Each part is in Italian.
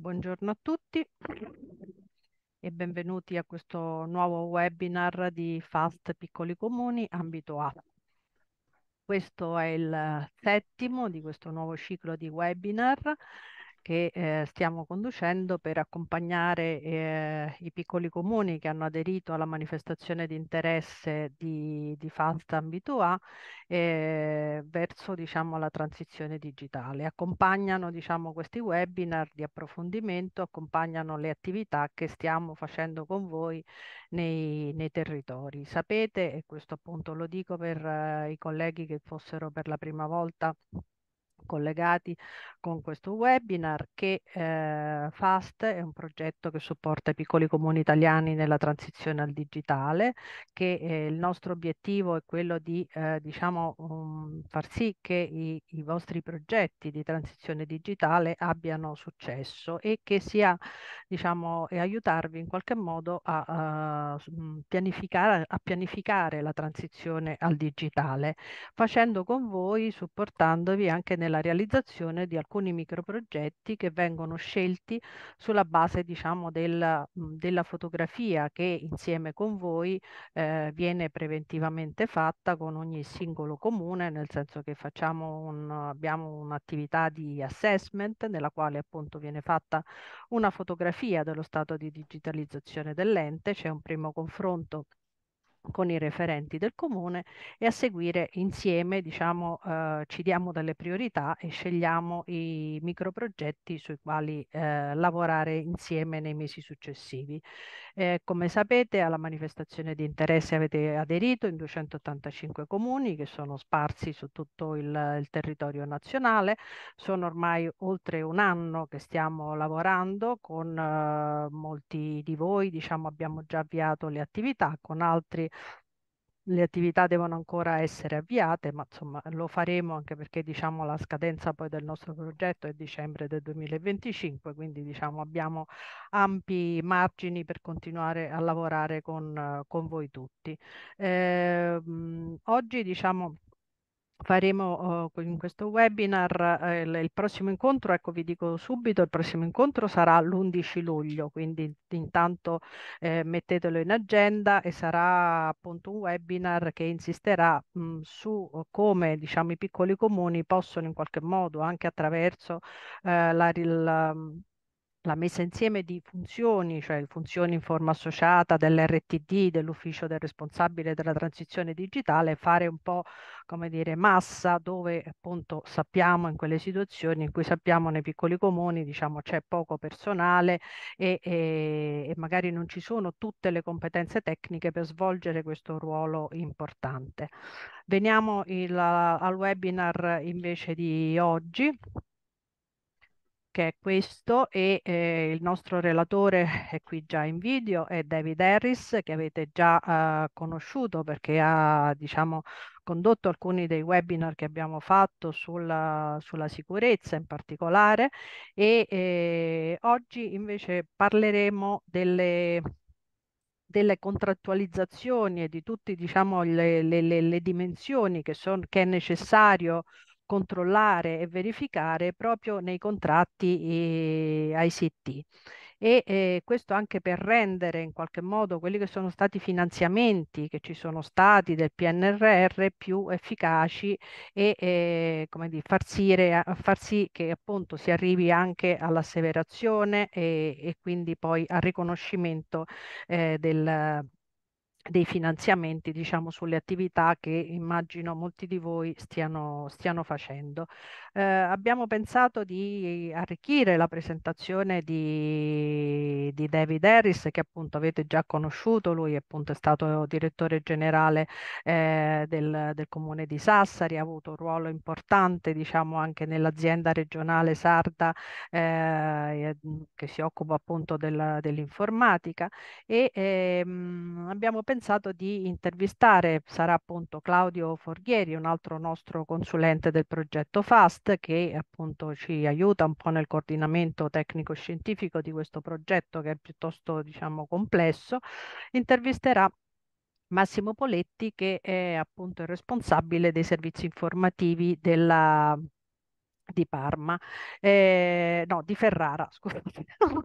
Buongiorno a tutti e benvenuti a questo nuovo webinar di FAST Piccoli Comuni Ambito A. Questo è il settimo di questo nuovo ciclo di webinar che eh, stiamo conducendo per accompagnare eh, i piccoli comuni che hanno aderito alla manifestazione di interesse di, di b 2 A eh, verso diciamo, la transizione digitale. Accompagnano diciamo, questi webinar di approfondimento, accompagnano le attività che stiamo facendo con voi nei, nei territori. Sapete, e questo appunto lo dico per eh, i colleghi che fossero per la prima volta collegati con questo webinar che eh, FAST è un progetto che supporta i piccoli comuni italiani nella transizione al digitale, che eh, il nostro obiettivo è quello di eh, diciamo, um, far sì che i, i, vostri progetti di transizione digitale abbiano successo e che sia diciamo, e aiutarvi in qualche modo a, a, mm, pianificare, a pianificare la transizione al digitale, facendo con voi, supportandovi anche nel nella realizzazione di alcuni microprogetti che vengono scelti sulla base diciamo, del, mhmm, della fotografia che insieme con voi eh, viene preventivamente fatta con ogni singolo comune, nel senso che un, abbiamo un'attività di assessment nella quale appunto viene fatta una fotografia dello stato di digitalizzazione dell'ente, c'è un primo confronto con i referenti del comune e a seguire insieme diciamo, eh, ci diamo delle priorità e scegliamo i microprogetti sui quali eh, lavorare insieme nei mesi successivi. Eh, come sapete alla manifestazione di interesse avete aderito in 285 comuni che sono sparsi su tutto il, il territorio nazionale. Sono ormai oltre un anno che stiamo lavorando con eh, molti di voi, diciamo abbiamo già avviato le attività, con altri le attività devono ancora essere avviate, ma insomma lo faremo anche perché diciamo la scadenza poi del nostro progetto è dicembre del 2025, quindi diciamo abbiamo ampi margini per continuare a lavorare con, con voi tutti. Eh, oggi diciamo faremo oh, in questo webinar eh, il prossimo incontro, ecco vi dico subito, il prossimo incontro sarà l'11 luglio, quindi intanto eh, mettetelo in agenda e sarà appunto un webinar che insisterà mh, su oh, come diciamo, i piccoli comuni possono in qualche modo anche attraverso eh, la, il, la messa insieme di funzioni, cioè funzioni in forma associata dell'RTD, dell'ufficio del responsabile della transizione digitale, fare un po' come dire massa dove appunto sappiamo in quelle situazioni in cui sappiamo nei piccoli comuni diciamo c'è poco personale e, e, e magari non ci sono tutte le competenze tecniche per svolgere questo ruolo importante. Veniamo il, al webinar invece di oggi che è questo e eh, il nostro relatore è qui già in video, è David Harris che avete già eh, conosciuto perché ha diciamo, condotto alcuni dei webinar che abbiamo fatto sulla, sulla sicurezza in particolare e eh, oggi invece parleremo delle delle contrattualizzazioni e di tutte diciamo, le, le, le dimensioni che, son, che è necessario controllare e verificare proprio nei contratti ehm, ICT. E eh, questo anche per rendere in qualche modo quelli che sono stati i finanziamenti che ci sono stati del PNRR più efficaci e eh, come dire, far, sì, far sì che appunto si arrivi anche all'asseverazione e, e quindi poi al riconoscimento eh, del dei finanziamenti diciamo, sulle attività che immagino molti di voi stiano, stiano facendo eh, abbiamo pensato di arricchire la presentazione di, di, David Harris, che appunto avete già conosciuto, lui appunto è stato direttore generale eh, del, del, comune di Sassari, ha avuto un ruolo importante diciamo anche nell'azienda regionale sarda eh, che si occupa appunto del, dell'informatica e ehm, abbiamo pensato di intervistare, sarà appunto Claudio Forghieri, un altro nostro consulente del progetto FAST, Trust che appunto ci aiuta un po' nel coordinamento tecnico-scientifico di questo progetto che è piuttosto diciamo complesso, intervisterà Massimo Poletti che è appunto il responsabile dei servizi informativi della di Parma, eh, no, di Ferrara, scusate,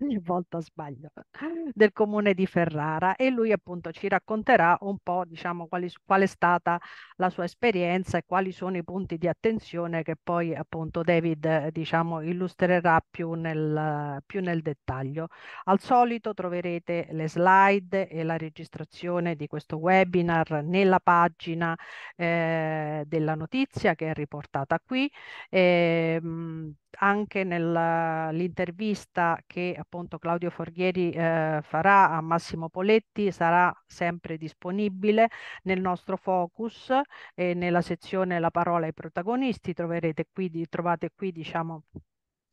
ogni volta sbaglio, del comune di Ferrara e lui appunto ci racconterà un po', diciamo, quali, qual è stata la sua esperienza e quali sono i punti di attenzione che poi appunto David eh, diciamo illustrerà più nel, più nel dettaglio. Al solito troverete le slide e la registrazione di questo webinar nella pagina eh, della notizia che è riportata qui. E, ehm, mh, anche nell'intervista che appunto Claudio Forghieri eh, farà a Massimo Poletti sarà sempre disponibile nel nostro focus e nella sezione La parola ai protagonisti troverete qui, trovate qui diciamo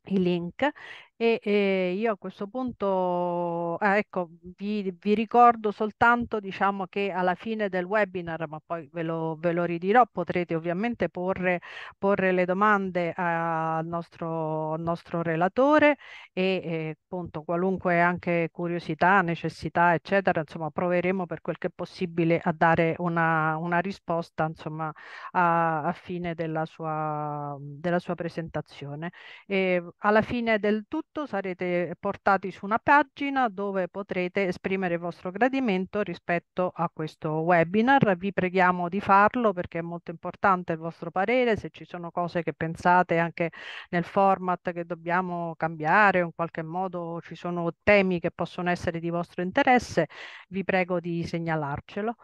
i link e, e eh, io a questo punto, ah, ecco, vi, vi, ricordo soltanto, diciamo, che alla fine del webinar, ma poi ve lo, ve lo ridirò, potrete ovviamente porre, porre le domande al nostro, al nostro relatore e, e eh, appunto qualunque anche curiosità, necessità, eccetera, insomma, proveremo per quel che è possibile a dare una, una risposta, insomma, a, a fine della sua, della sua presentazione. E alla fine del tutto tutto sarete portati su una pagina dove potrete esprimere il vostro gradimento rispetto a questo webinar. Vi preghiamo di farlo perché è molto importante il vostro parere, se ci sono cose che pensate anche nel format che dobbiamo cambiare o in qualche modo ci sono temi che possono essere di vostro interesse, vi prego di segnalarcelo.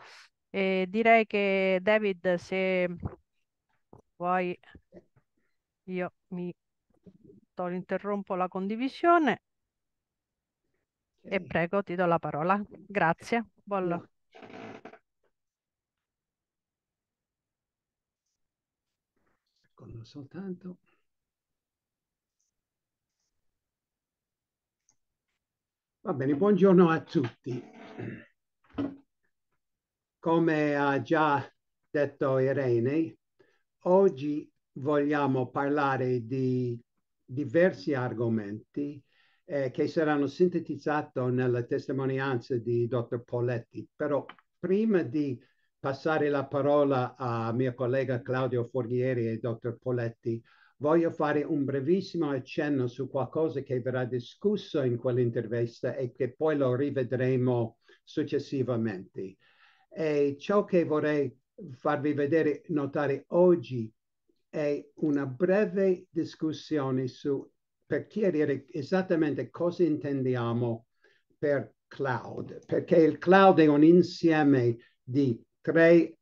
E direi che David, se vuoi, io mi fatto, certo, interrompo la condivisione e prego ti do la parola. Grazie. Bollo. Secondo soltanto. Va bene, buongiorno a tutti. Come ha già detto Irene, oggi vogliamo parlare di diversi argomenti eh, che saranno sintetizzati nella testimonianza di dottor Poletti. Però prima di passare la parola a mio collega Claudio Forghieri e dottor Poletti, voglio fare un brevissimo accenno su qualcosa che verrà discusso in quell'intervista e che poi lo rivedremo successivamente. E ciò che vorrei farvi vedere, notare oggi è una breve discussione su per chiarire esattamente cosa intendiamo per cloud, perché il cloud è un insieme di tre,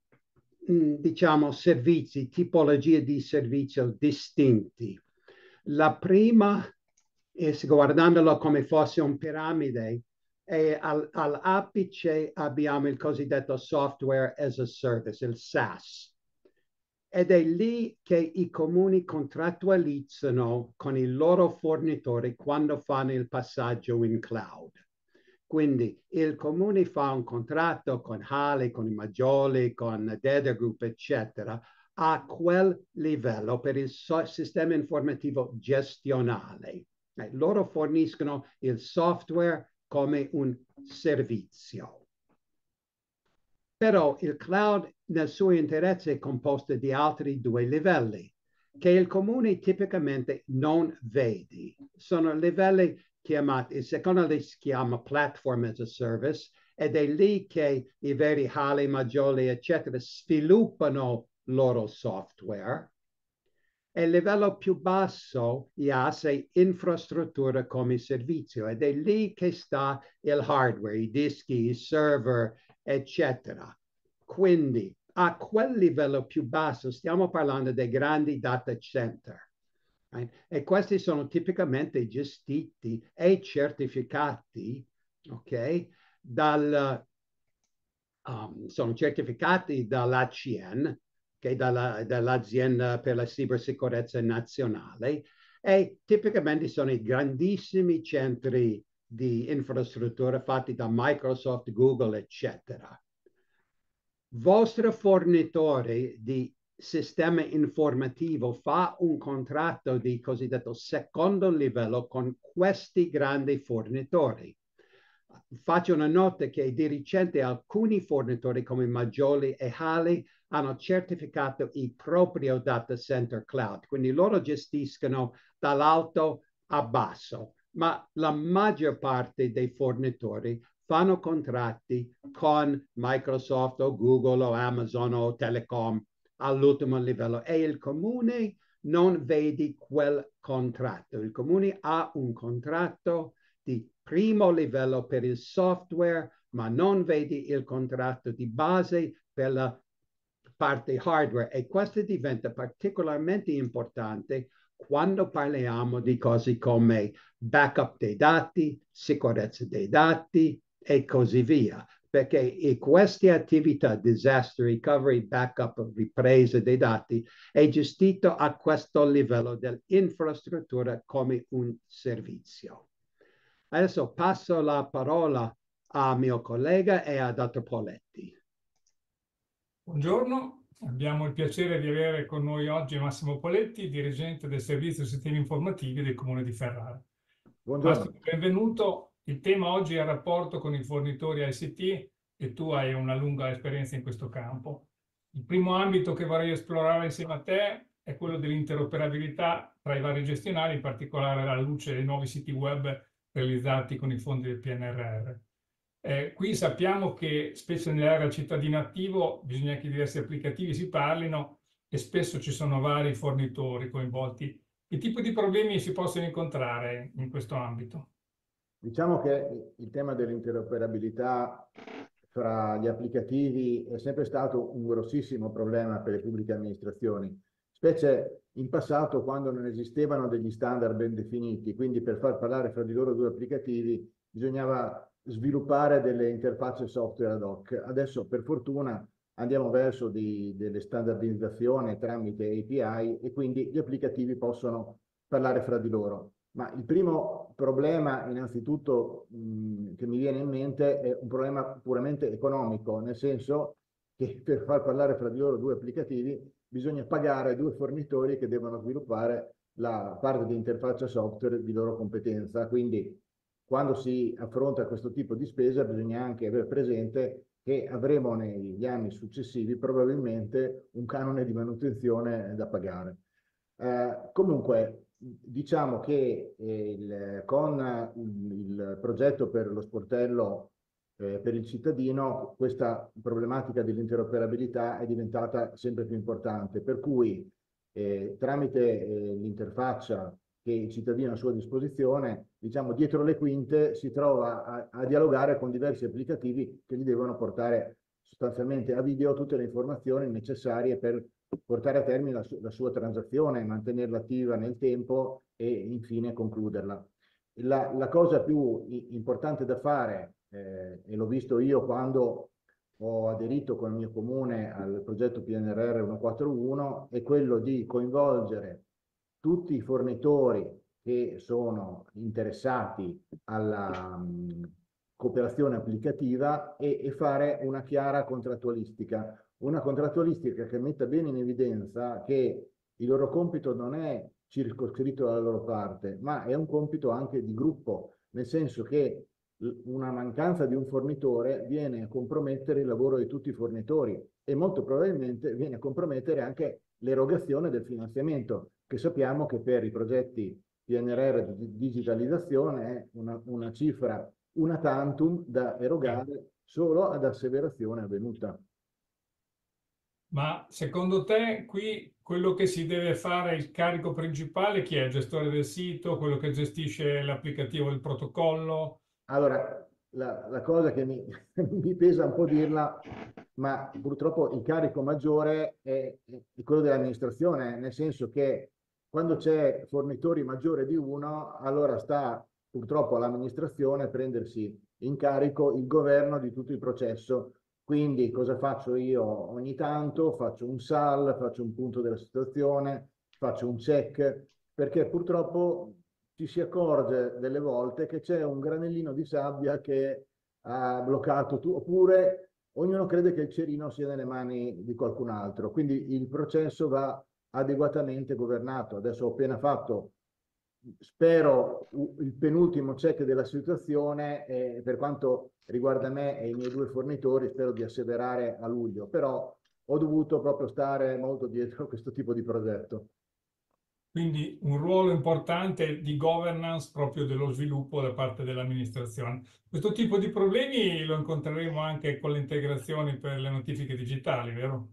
mm, diciamo, servizi, tipologie di servizio distinti. La prima è, guardandolo come fosse un piramide, è all'apice abbiamo il cosiddetto software as a service, il SaaS, ed è lì che i comuni contrattualizzano con i loro fornitori quando fanno il passaggio in cloud. Quindi il comune fa un contratto con Hale, con i Maggioli, con Data Group, eccetera, a quel livello per il so sistema informativo gestionale. Eh, loro forniscono il software come un servizio. Però il cloud nel suo interesse è composto di altri due livelli che il comune tipicamente non vede. Sono livelli chiamati, il secondo si chiama Platform as a Service ed è lì che i veri Hali, Maggioli, eccetera, sviluppano loro software. E il livello più basso, IaaS, è infrastruttura come servizio ed è lì che sta il hardware, i dischi, i server, eccetera. Quindi a quel livello più basso stiamo parlando dei grandi data center. Right? E questi sono tipicamente gestiti e certificati, ok? Dal, um, sono certificati dall'ACN, okay? Dalla, dall'azienda per la cibersicurezza nazionale, e tipicamente sono i grandissimi centri di infrastrutture fatti da Microsoft, Google, eccetera. Vostro fornitore di sistema informativo fa un contratto di cosiddetto secondo livello con questi grandi fornitori. Faccio una nota che di recente alcuni fornitori come Maggioli e Halley hanno certificato il proprio data center cloud, quindi loro gestiscono dall'alto a basso ma la maggior parte dei fornitori fanno contratti con Microsoft o Google o Amazon o Telecom all'ultimo livello e il comune non vede quel contratto. Il comune ha un contratto di primo livello per il software, ma non vedi il contratto di base per la parte hardware e questo diventa particolarmente importante quando parliamo di cose come backup dei dati, sicurezza dei dati e così via, perché queste attività, disaster recovery, backup, ripresa dei dati, è gestito a questo livello dell'infrastruttura come un servizio. Adesso passo la parola a mio collega e a Dottor Poletti. Buongiorno, Abbiamo il piacere di avere con noi oggi Massimo Poletti, dirigente del Servizio Sistemi Informativi del Comune di Ferrara. Buongiorno. Massimo, benvenuto. Il tema oggi è il rapporto con i fornitori ICT e tu hai una lunga esperienza in questo campo. Il primo ambito che vorrei esplorare insieme a te è quello dell'interoperabilità tra i vari gestionali, in particolare alla luce dei nuovi siti web realizzati con i fondi del PNRR. Eh, qui sappiamo che spesso nell'area cittadino attivo bisogna che diversi applicativi si parlino e spesso ci sono vari fornitori coinvolti. Che tipo di problemi si possono incontrare in questo ambito? Diciamo che il tema dell'interoperabilità fra gli applicativi è sempre stato un grossissimo problema per le pubbliche amministrazioni, specie in passato quando non esistevano degli standard ben definiti, quindi per far parlare fra di loro due applicativi bisognava sviluppare delle interfacce software ad hoc. Adesso per fortuna andiamo verso di, delle standardizzazioni tramite API e quindi gli applicativi possono parlare fra di loro. Ma il primo problema innanzitutto mh, che mi viene in mente è un problema puramente economico, nel senso che per far parlare fra di loro due applicativi bisogna pagare due fornitori che devono sviluppare la parte di interfaccia software di loro competenza. Quindi quando si affronta questo tipo di spesa bisogna anche avere presente che avremo negli anni successivi probabilmente un canone di manutenzione da pagare. Eh, comunque, diciamo che eh, il, con mm, il progetto per lo sportello eh, per il cittadino questa problematica dell'interoperabilità è diventata sempre più importante, per cui eh, tramite eh, l'interfaccia che il cittadino ha a sua disposizione diciamo, dietro le quinte si trova a, a dialogare con diversi applicativi che gli devono portare sostanzialmente a video tutte le informazioni necessarie per portare a termine la, su la, sua transazione, mantenerla attiva nel tempo e infine concluderla. La, la cosa più importante da fare, eh, e l'ho visto io quando ho aderito con il mio comune al progetto PNRR 141, è quello di coinvolgere tutti i fornitori che sono interessati alla mh, cooperazione applicativa e, e, fare una chiara contrattualistica. Una contrattualistica che metta bene in evidenza che il loro compito non è circoscritto dalla loro parte, ma è un compito anche di gruppo, nel senso che una mancanza di un fornitore viene a compromettere il lavoro di tutti i fornitori e molto probabilmente viene a compromettere anche l'erogazione del finanziamento, che sappiamo che per i progetti PNRR di digitalizzazione è una, una cifra una tantum da erogare solo ad asseverazione avvenuta. Ma secondo te qui quello che si deve fare, il carico principale, chi è? Il gestore del sito, quello che gestisce l'applicativo, il protocollo? Allora, la, la cosa che mi, mi, pesa un po' dirla, ma purtroppo il carico maggiore è, è quello dell'amministrazione, nel senso che quando c'è fornitori maggiore di uno, allora sta purtroppo all'amministrazione prendersi in carico il governo di tutto il processo. Quindi cosa faccio io ogni tanto? Faccio un SAL, faccio un punto della situazione, faccio un check, perché purtroppo ci si accorge delle volte che c'è un granellino di sabbia che ha bloccato tu, oppure ognuno crede che il cerino sia nelle mani di qualcun altro. Quindi il processo va adeguatamente governato. Adesso ho appena fatto, spero, il penultimo check della situazione eh, per quanto riguarda me e i miei due fornitori, spero di asseverare a luglio, però ho dovuto proprio stare molto dietro a questo tipo di progetto. Quindi un ruolo importante di governance proprio dello sviluppo da parte dell'amministrazione. Questo tipo di problemi lo incontreremo anche con le integrazioni per le notifiche digitali, vero?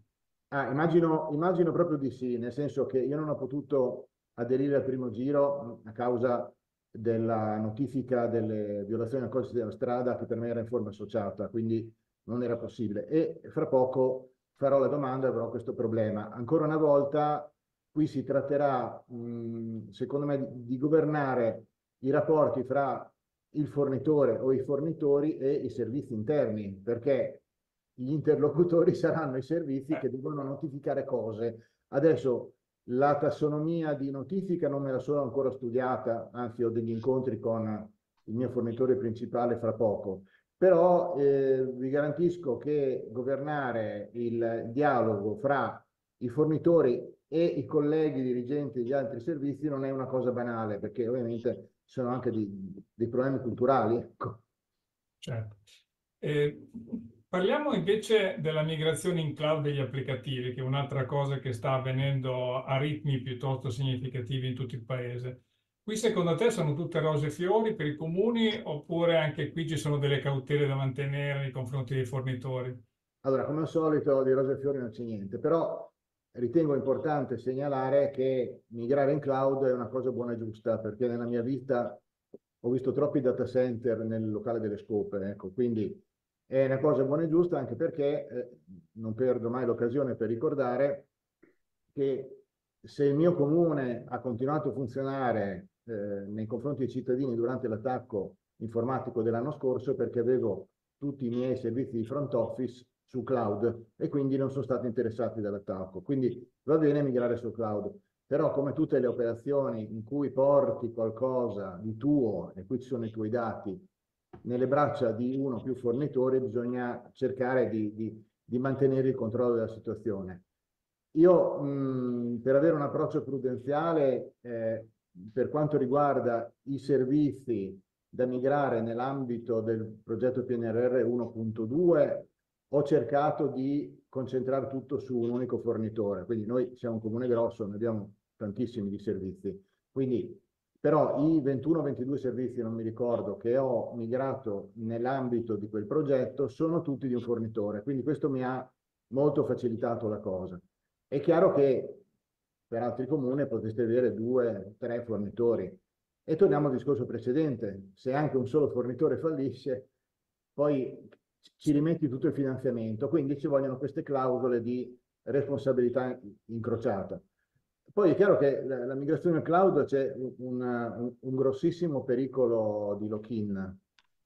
Ah, immagino, immagino proprio di sì, nel senso che io non ho potuto aderire al primo giro mm, a causa della notifica delle violazioni al codice della strada che per me era in forma associata, quindi non era possibile. E fra poco farò la domanda e avrò questo problema. Ancora una volta qui si tratterà, mh, mm, secondo me, di governare i rapporti fra il fornitore o i fornitori e i servizi interni, perché gli interlocutori saranno i servizi eh. che devono notificare cose. Adesso la tassonomia di notifica non me la sono ancora studiata, anzi ho degli incontri con il mio fornitore principale fra poco, però eh, vi garantisco che governare il dialogo fra i fornitori e i colleghi dirigenti di altri servizi non è una cosa banale, perché ovviamente sono anche dei, dei problemi culturali. Ecco. Certo. Eh, Parliamo invece della migrazione in cloud degli applicativi, che è un'altra cosa che sta avvenendo a ritmi piuttosto significativi in tutto il paese. Qui secondo te sono tutte rose e fiori per i comuni oppure anche qui ci sono delle cautele da mantenere nei confronti dei fornitori? Allora, come al solito di rose e fiori non c'è niente, però ritengo importante segnalare che migrare in cloud è una cosa buona e giusta, perché nella mia vita ho visto troppi data center nel locale delle scope, ecco, quindi è una cosa buona e giusta anche perché eh, non perdo mai l'occasione per ricordare che se il mio comune ha continuato a funzionare eh, nei confronti dei cittadini durante l'attacco informatico dell'anno scorso è perché avevo tutti i miei servizi di front office su cloud e quindi non sono stati interessati dall'attacco. Quindi va bene migrare sul cloud, però come tutte le operazioni in cui porti qualcosa di tuo e qui ci sono i tuoi dati nelle braccia di uno o più fornitori bisogna cercare di, di, di mantenere il controllo della situazione. Io mh, per avere un approccio prudenziale eh, per quanto riguarda i servizi da migrare nell'ambito del progetto PNRR 1.2 ho cercato di concentrare tutto su un unico fornitore, quindi noi siamo un comune grosso, ne abbiamo tantissimi di servizi, quindi però i 21-22 servizi, non mi ricordo, che ho migrato nell'ambito di quel progetto sono tutti di un fornitore, quindi questo mi ha molto facilitato la cosa. È chiaro che per altri comuni potreste avere due, tre fornitori. E torniamo al discorso precedente, se anche un solo fornitore fallisce, poi ci rimetti tutto il finanziamento, quindi ci vogliono queste clausole di responsabilità incrociata. Poi è chiaro che la, la migrazione al cloud c'è un, un, un, grossissimo pericolo di lock-in.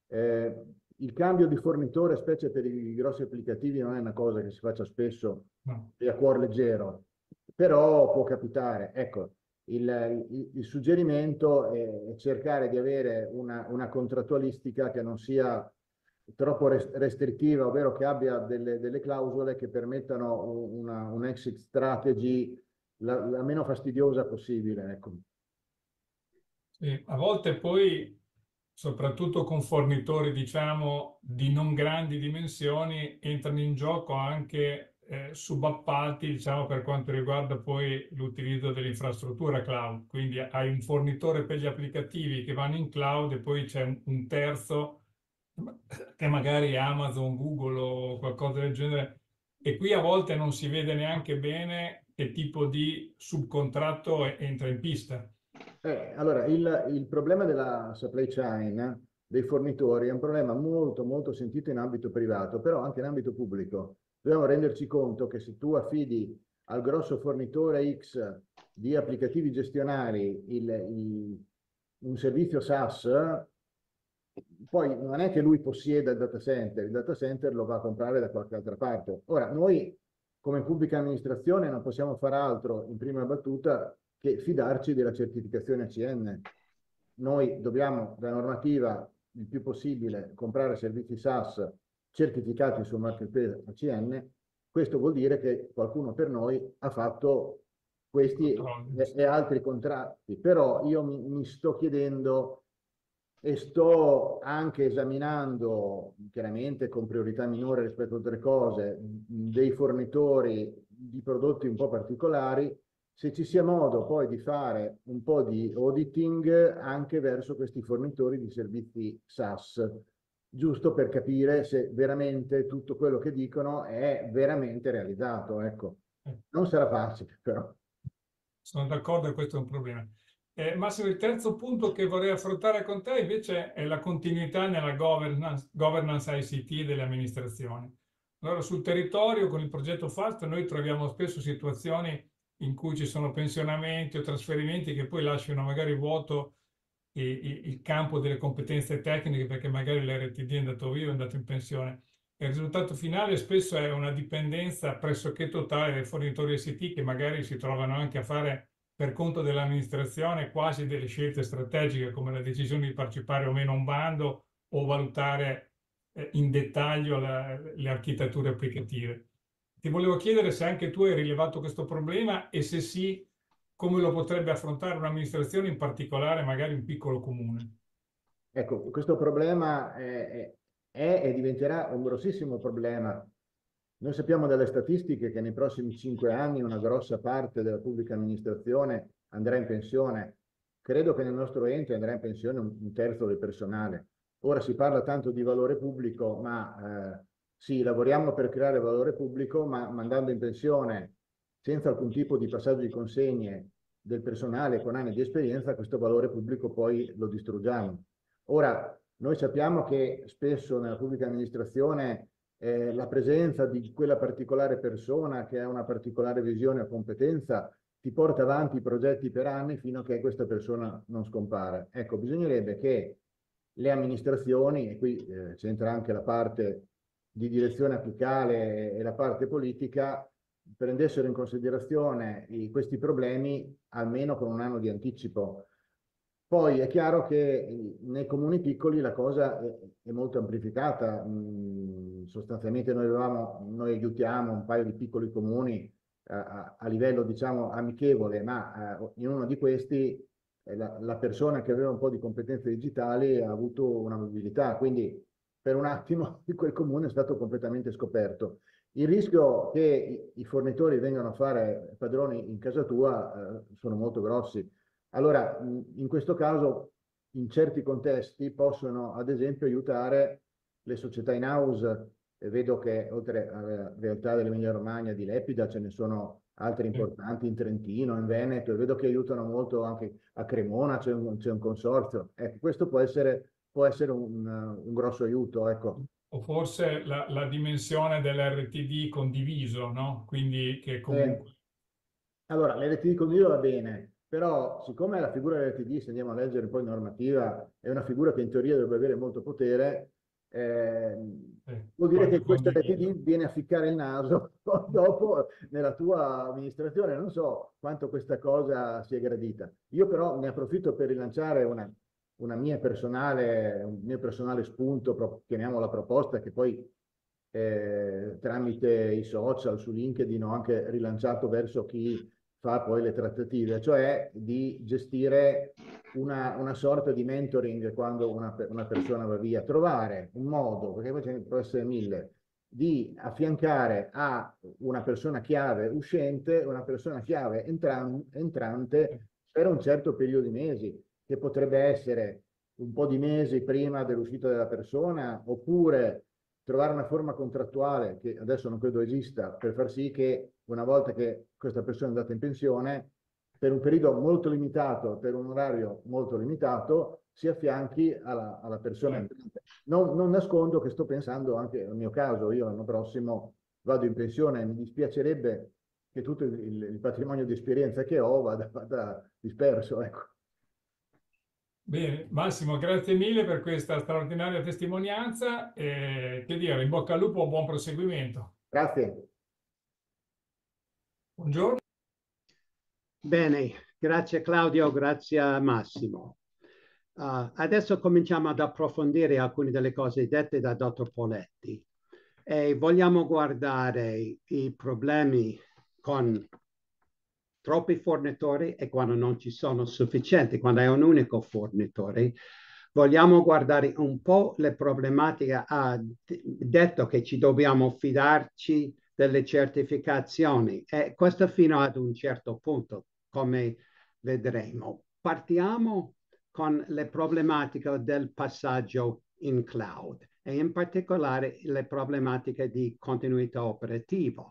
Eh, il cambio di fornitore, specie per i grossi applicativi, non è una cosa che si faccia spesso e a cuor leggero, però può capitare. Ecco, il, il, il suggerimento è cercare di avere una, una contrattualistica che non sia troppo restrittiva, ovvero che abbia delle, delle clausole che permettano una, un exit strategy la, la meno fastidiosa possibile. Ecco. Sì, a volte poi, soprattutto con fornitori diciamo di non grandi dimensioni, entrano in gioco anche eh, subappalti diciamo, per quanto riguarda poi l'utilizzo dell'infrastruttura cloud. Quindi hai un fornitore per gli applicativi che vanno in cloud e poi c'è un terzo che magari è Amazon, Google o qualcosa del genere. E qui a volte non si vede neanche bene che tipo di subcontratto entra in pista? Eh, allora, il, il, problema della supply chain dei fornitori è un problema molto molto sentito in ambito privato, però anche in ambito pubblico. Dobbiamo renderci conto che se tu affidi al grosso fornitore X di applicativi gestionali il, il, un servizio SaaS, poi non è che lui possieda il data center, il data center lo va a comprare da qualche altra parte. Ora, noi come pubblica amministrazione non possiamo fare altro in prima battuta che fidarci della certificazione ACN. Noi dobbiamo, da normativa, il più possibile comprare servizi SaaS certificati sul marketplace ACN. Questo vuol dire che qualcuno per noi ha fatto questi e, e altri contratti. Però io mi, mi sto chiedendo e sto anche esaminando, chiaramente con priorità minore rispetto ad altre cose, dei fornitori di prodotti un po' particolari, se ci sia modo poi di fare un po' di auditing anche verso questi fornitori di servizi SaaS, giusto per capire se veramente tutto quello che dicono è veramente realizzato. Ecco, mm. non sarà facile però. Sono d'accordo e questo è un problema. Eh, Massimo, il terzo punto che vorrei affrontare con te invece è la continuità nella governance, governance ICT delle amministrazioni. Allora, sul territorio con il progetto FAST noi troviamo spesso situazioni in cui ci sono pensionamenti o trasferimenti che poi lasciano magari vuoto il, il campo delle competenze tecniche perché magari l'RTD è andato via, è andato in pensione. Il risultato finale spesso è una dipendenza pressoché totale dei fornitori ICT che magari si trovano anche a fare per conto dell'amministrazione quasi delle scelte strategiche come la decisione di partecipare o meno a un bando o valutare eh, in dettaglio la, le architetture applicative. Ti volevo chiedere se anche tu hai rilevato questo problema e se sì, come lo potrebbe affrontare un'amministrazione, in particolare magari un piccolo comune. Ecco, questo problema è, è e diventerà un grossissimo problema noi sappiamo dalle statistiche che nei prossimi cinque anni una grossa parte della pubblica amministrazione andrà in pensione. Credo che nel nostro ente andrà in pensione un terzo del personale. Ora si parla tanto di valore pubblico, ma eh, sì, lavoriamo per creare valore pubblico, ma mandando in pensione senza alcun tipo di passaggio di consegne del personale con anni di esperienza, questo valore pubblico poi lo distruggiamo. Ora, noi sappiamo che spesso nella pubblica amministrazione eh, la presenza di quella particolare persona che ha una particolare visione o competenza ti porta avanti i progetti per anni fino a che questa persona non scompare. Ecco, bisognerebbe che le amministrazioni, e qui eh, c'entra anche la parte di direzione apicale e la parte politica, prendessero in considerazione i, questi problemi almeno con un anno di anticipo, poi è chiaro che nei comuni piccoli la cosa è, molto amplificata, sostanzialmente noi, avevamo, noi, aiutiamo un paio di piccoli comuni a, a livello diciamo amichevole, ma eh, in uno di questi eh, la, la, persona che aveva un po' di competenze digitali ha avuto una mobilità, quindi per un attimo quel comune è stato completamente scoperto. Il rischio che i, fornitori vengano a fare padroni in casa tua eh, sono molto grossi allora, in questo caso, in certi contesti possono, ad esempio, aiutare le società in house. vedo che oltre alla realtà dell'Emilia Romagna di Lepida ce ne sono altre importanti in Trentino, in Veneto, e vedo che aiutano molto anche a Cremona, c'è un, un, consorzio. Ecco, questo può essere, può essere un, un, grosso aiuto, ecco. O forse la, la dimensione dell'RTD condiviso, no? Quindi che eh. comunque... Eh, allora, l'RTD condiviso va bene, però siccome la figura dell'RTD, se andiamo a leggere poi normativa, è una figura che in teoria dovrebbe avere molto potere, eh, vuol dire che questa RTD viene a ficcare il naso dopo nella tua amministrazione. Non so quanto questa cosa sia gradita. Io però ne approfitto per rilanciare una, una mia personale, un mio personale spunto, chiamiamola proposta, che poi eh, tramite i social, su LinkedIn ho anche rilanciato verso chi fa poi le trattative, cioè di gestire una, una sorta di mentoring quando una, una, persona va via, trovare un modo, perché poi ce ne può essere mille, di affiancare a una persona chiave uscente una persona chiave entran entrante per un certo periodo di mesi, che potrebbe essere un po' di mesi prima dell'uscita della persona, oppure trovare una forma contrattuale, che adesso non credo esista, per far sì che una volta che questa persona è andata in pensione, per un periodo molto limitato, per un orario molto limitato, si affianchi alla, alla persona. Non, non, nascondo che sto pensando anche al mio caso, io l'anno prossimo vado in pensione, e mi dispiacerebbe che tutto il, il patrimonio di esperienza che ho vada, vada disperso. Ecco. Bene, Massimo, grazie mille per questa straordinaria testimonianza e che dire, in bocca al lupo, buon proseguimento. Grazie. Buongiorno. Bene, grazie Claudio, grazie Massimo. Uh, adesso cominciamo ad approfondire alcune delle cose dette da dottor Poletti e eh, vogliamo guardare i problemi con troppi fornitori e quando non ci sono sufficienti, quando è un unico fornitore. Vogliamo guardare un po' le problematiche. Ha ah, detto che ci dobbiamo fidarci delle certificazioni e questo fino ad un certo punto, come vedremo. Partiamo con le problematiche del passaggio in cloud e in particolare le problematiche di continuità operativa.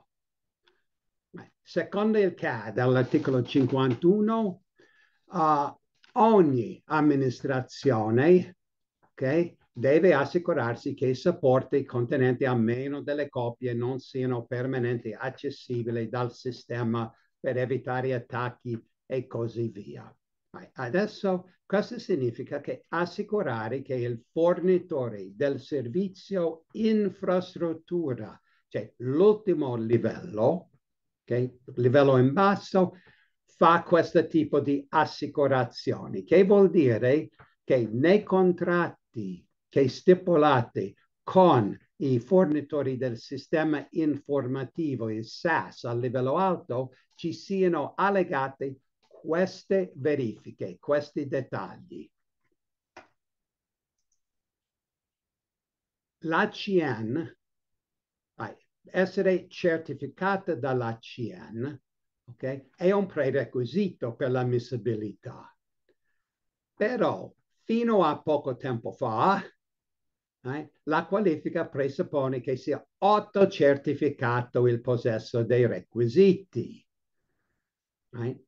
Secondo il CAD, all'articolo 51, uh, ah, ogni amministrazione okay, deve assicurarsi che i supporti contenenti almeno delle copie non siano permanenti accessibili dal sistema per evitare attacchi e così via. Adesso questo significa che assicurare che il fornitore del servizio infrastruttura, cioè l'ultimo livello, okay, livello in basso, fa questo tipo di assicurazioni, che vuol dire che nei contratti che stipulate con i fornitori del sistema informativo, il SAS, a livello alto, ci siano allegate queste verifiche, questi dettagli. La CN, essere certificata dalla CN, okay, è un prerequisito per l'ammissibilità. Però fino a poco tempo fa, eh, la qualifica presuppone che sia autocertificato il possesso dei requisiti. Eh.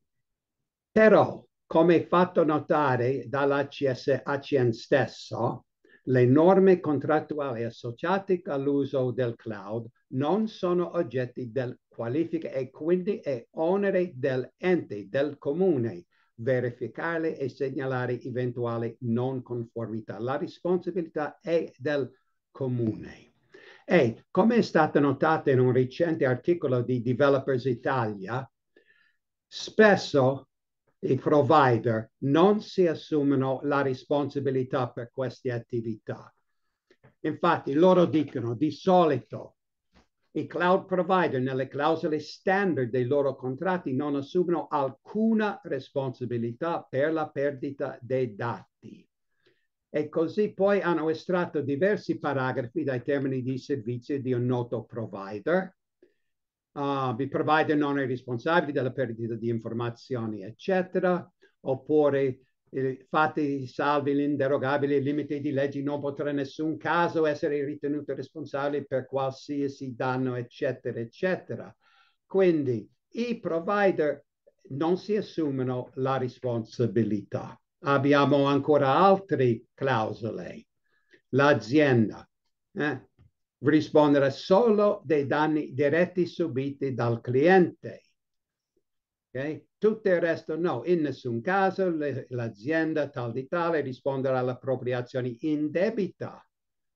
Però, come fatto notare dall'ACN stesso, le norme contrattuali associate all'uso del cloud non sono oggetti del qualifica e quindi è onere dell'ente, del comune, verificare e segnalare eventuali non conformità. La responsabilità è del comune. E come è stato notato in un recente articolo di Developers Italia, spesso i provider non si assumono la responsabilità per queste attività. Infatti loro dicono di solito i cloud provider nelle clausole standard dei loro contratti non assumono alcuna responsabilità per la perdita dei dati. E così poi hanno estratto diversi paragrafi dai termini di servizio di un noto provider. Uh, ah, il provider non è responsabile della perdita di informazioni, eccetera. Oppure eh, fatti salvi l'inderogabile limite di leggi, non potrà in nessun caso essere ritenuto responsabile per qualsiasi danno, eccetera, eccetera. Quindi i provider non si assumono la responsabilità. Abbiamo ancora altre clausole. L'azienda eh, risponderà solo dei danni diretti subiti dal cliente Okay? Tutto il resto no, in nessun caso l'azienda tal di tale risponderà all'appropriazione in debita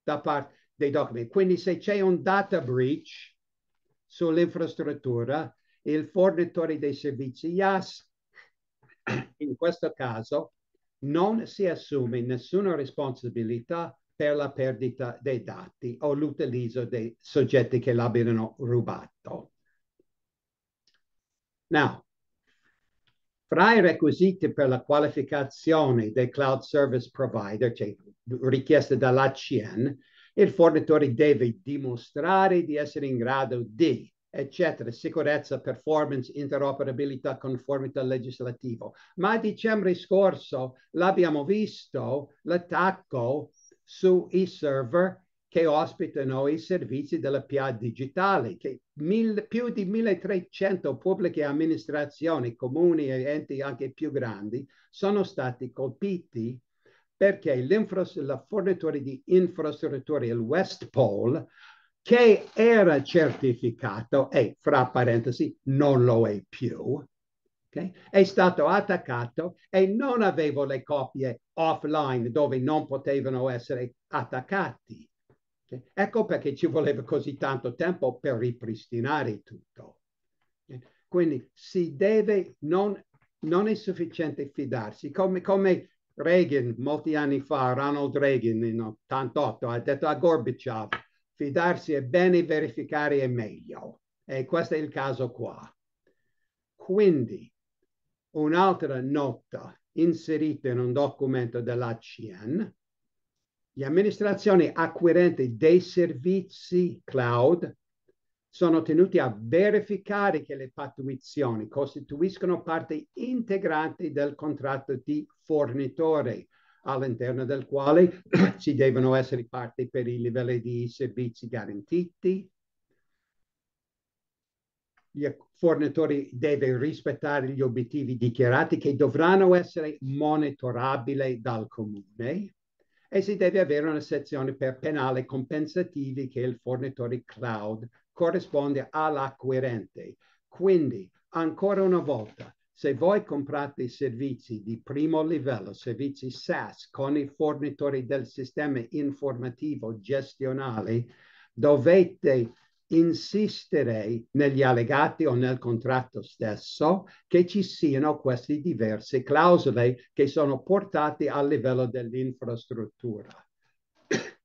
da parte dei documenti. Quindi se c'è un data breach sull'infrastruttura, il fornitore dei servizi IAS in questo caso, non si assume nessuna responsabilità per la perdita dei dati o l'utilizzo dei soggetti che l'abbiano rubato. Now, fra i requisiti per la qualificazione dei cloud service provider, cioè richieste dall'ACN, il fornitore deve dimostrare di essere in grado di, eccetera, sicurezza, performance, interoperabilità, conformità legislativa. Ma a dicembre scorso l'abbiamo visto l'attacco sui server che ospitano i servizi della PA digitale, che mil, più di 1300 pubbliche amministrazioni, comuni e enti anche più grandi sono stati colpiti perché la fornitore di infrastrutture, il West Pole, che era certificato e fra parentesi non lo è più, okay, è stato attaccato e non avevo le copie offline dove non potevano essere attaccati. Ecco perché ci voleva così tanto tempo per ripristinare tutto. Quindi si deve, non, non è sufficiente fidarsi, come, come, Reagan molti anni fa, Ronald Reagan in 88, ha detto a Gorbachev, fidarsi è bene, verificare è meglio. E questo è il caso qua. Quindi, un'altra nota inserita in un documento della CIEN, le amministrazioni acquirenti dei servizi cloud sono tenuti a verificare che le pattuizioni costituiscono parte integrante del contratto di fornitore, all'interno del quale ci devono essere parti per i livelli di servizi garantiti. Il fornitore deve rispettare gli obiettivi dichiarati che dovranno essere monitorabili dal comune e si deve avere una sezione per penali compensativi che il fornitore cloud corrisponde all'acquirente. Quindi, ancora una volta, se voi comprate servizi di primo livello, servizi SaaS con i fornitori del sistema informativo gestionale, dovete insisterei negli allegati o nel contratto stesso che ci siano queste diverse clausole che sono portate a livello dell'infrastruttura.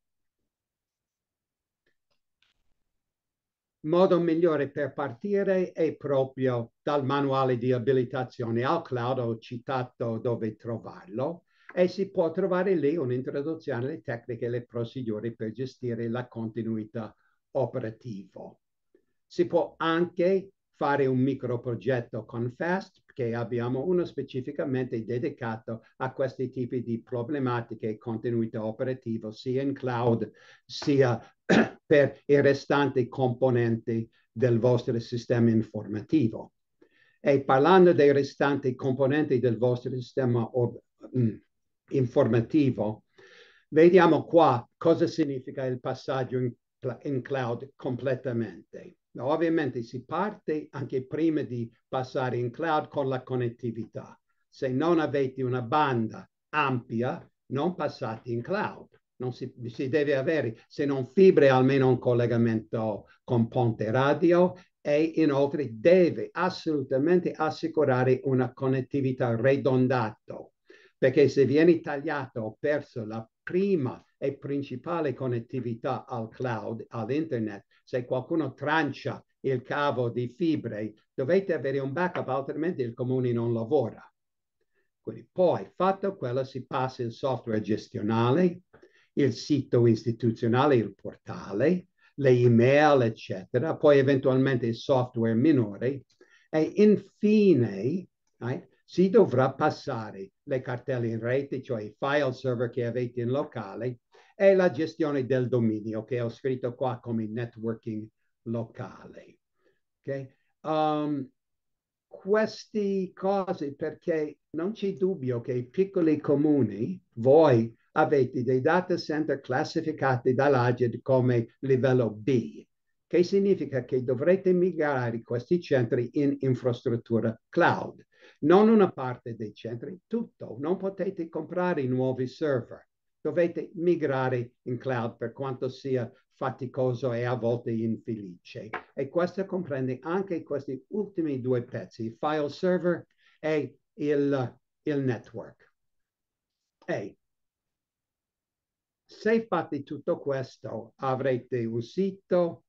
modo migliore per partire è proprio dal manuale di abilitazione al cloud, ho citato dove trovarlo, e si può trovare lì un'introduzione alle tecniche e alle procedure per gestire la continuità operativo. Si può anche fare un microprogetto con FAST che abbiamo uno specificamente dedicato a questi tipi di problematiche contenuto operativo sia in cloud sia per i restanti componenti del vostro sistema informativo. E parlando dei restanti componenti del vostro sistema mm, informativo, vediamo qua cosa significa il passaggio in in cloud completamente. Ovviamente si parte anche prima di passare in cloud con la connettività. Se non avete una banda ampia, non passate in cloud. Non si, si deve avere, se non fibre, almeno un collegamento con ponte radio e inoltre deve assolutamente assicurare una connettività ridondata, perché se viene tagliato o perso la prima e principale connettività al cloud, all'internet. Se qualcuno trancia il cavo di fibre, dovete avere un backup, altrimenti il comune non lavora. Quindi poi, fatto quello, si passa il software gestionale, il sito istituzionale, il portale, le email, eccetera, poi eventualmente il software minore e infine eh, si dovrà passare le cartelle in rete, cioè i file server che avete in locale, e la gestione del dominio che ho scritto qua come networking locale. Okay? Um, queste cose perché non c'è dubbio che i piccoli comuni, voi avete dei data center classificati dall'AGED come livello B, che significa che dovrete migrare questi centri in infrastruttura cloud, non una parte dei centri, tutto, non potete comprare nuovi server dovete migrare in cloud per quanto sia faticoso e a volte infelice. E questo comprende anche questi ultimi due pezzi, il file server e il, il network. E se fate tutto questo, avrete un sito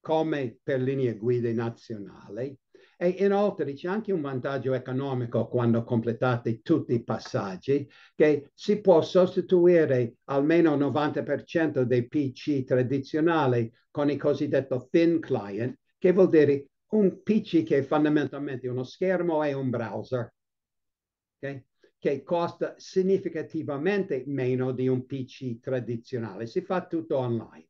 come per linee guida nazionali, e inoltre c'è anche un vantaggio economico quando completate tutti i passaggi, che si può sostituire almeno il 90% dei PC tradizionali con il cosiddetto thin client, che vuol dire un PC che è fondamentalmente uno schermo e un browser, okay? che costa significativamente meno di un PC tradizionale. Si fa tutto online.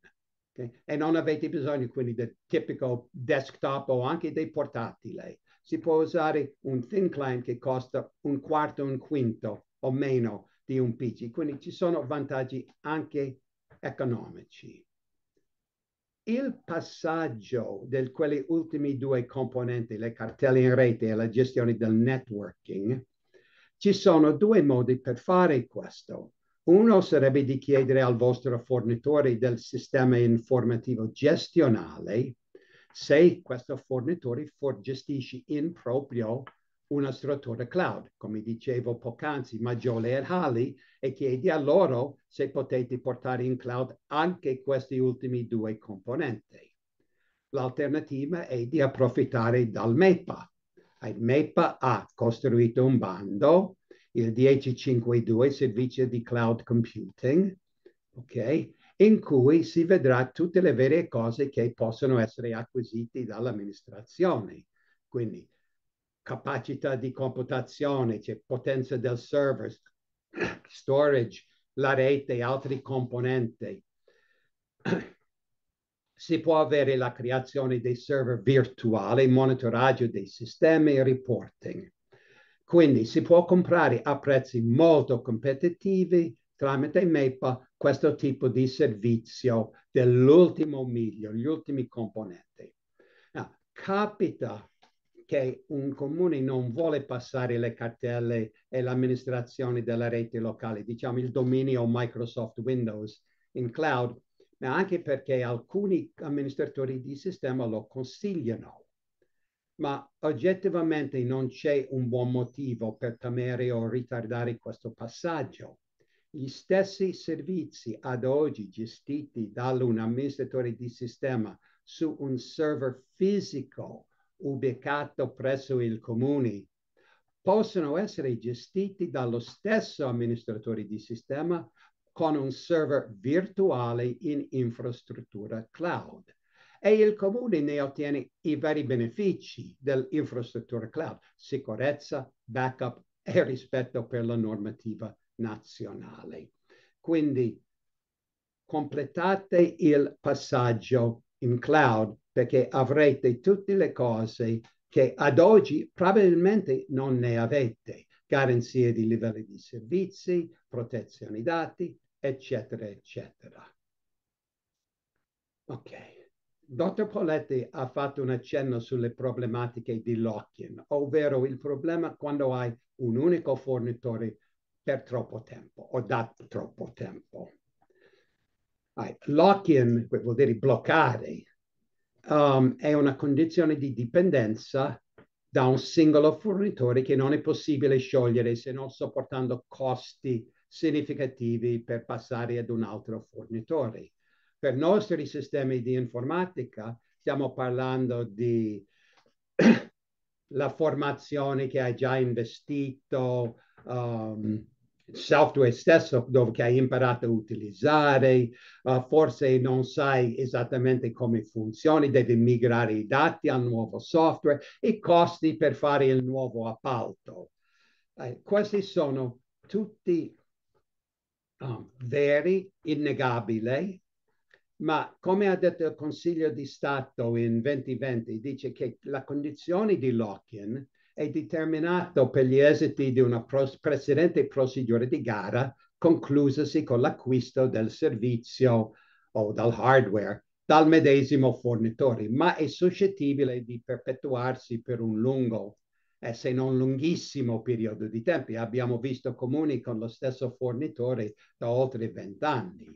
Okay? E non avete bisogno quindi del tipico desktop o anche dei portatili. Si può usare un thin client che costa un quarto, un quinto o meno di un PC. Quindi ci sono vantaggi anche economici. Il passaggio di quelle ultime due componenti, le cartelle in rete e la gestione del networking, ci sono due modi per fare questo. Uno sarebbe di chiedere al vostro fornitore del sistema informativo gestionale se questo fornitore for gestisce in proprio una struttura cloud, come dicevo poc'anzi, Maggiore e Halley, e chiedi a loro se potete portare in cloud anche questi ultimi due componenti. L'alternativa è di approfittare dal MEPA. Il MEPA ha costruito un bando il 1052, servizio di cloud computing, ok? in cui si vedrà tutte le vere cose che possono essere acquisite dall'amministrazione. Quindi capacità di computazione, cioè potenza del server, storage, la rete e altri componenti. Si può avere la creazione dei server virtuali, monitoraggio dei sistemi e reporting. Quindi si può comprare a prezzi molto competitivi tramite MEPA questo tipo di servizio dell'ultimo miglio, gli ultimi componenti. No, ah, capita che un comune non vuole passare le cartelle e l'amministrazione della rete locale, diciamo il dominio Microsoft Windows in cloud, ma anche perché alcuni amministratori di sistema lo consigliano ma oggettivamente non c'è un buon motivo per temere o ritardare questo passaggio. Gli stessi servizi ad oggi gestiti da un amministratore di sistema su un server fisico ubicato presso il comune possono essere gestiti dallo stesso amministratore di sistema con un server virtuale in infrastruttura cloud e il comune ne ottiene i vari benefici dell'infrastruttura cloud, sicurezza, backup e rispetto per la normativa nazionale. Quindi completate il passaggio in cloud perché avrete tutte le cose che ad oggi probabilmente non ne avete, garanzie di livelli di servizi, protezione dei dati, eccetera, eccetera. Ok. Dottor Poletti ha fatto un accenno sulle problematiche di lock-in, ovvero il problema quando hai un unico fornitore per troppo tempo o da troppo tempo. Lockin, che vuol dire bloccare, um, è una condizione di dipendenza da un singolo fornitore che non è possibile sciogliere se non sopportando costi significativi per passare ad un altro fornitore per i nostri sistemi di informatica stiamo parlando di la formazione che hai già investito, um, software stesso dove hai imparato a utilizzare, uh, forse non sai esattamente come funzioni, devi migrare i dati al nuovo software, i costi per fare il nuovo appalto. Eh, questi sono tutti um, veri, innegabili, ma come ha detto il Consiglio di Stato in 2020, dice che la condizione di Locken è determinata per gli esiti di una pros- precedente procedura di gara conclusasi con l'acquisto del servizio o dal hardware dal medesimo fornitore, ma è suscettibile di perpetuarsi per un lungo, eh, se non lunghissimo periodo di tempo. Abbiamo visto comuni con lo stesso fornitore da oltre vent'anni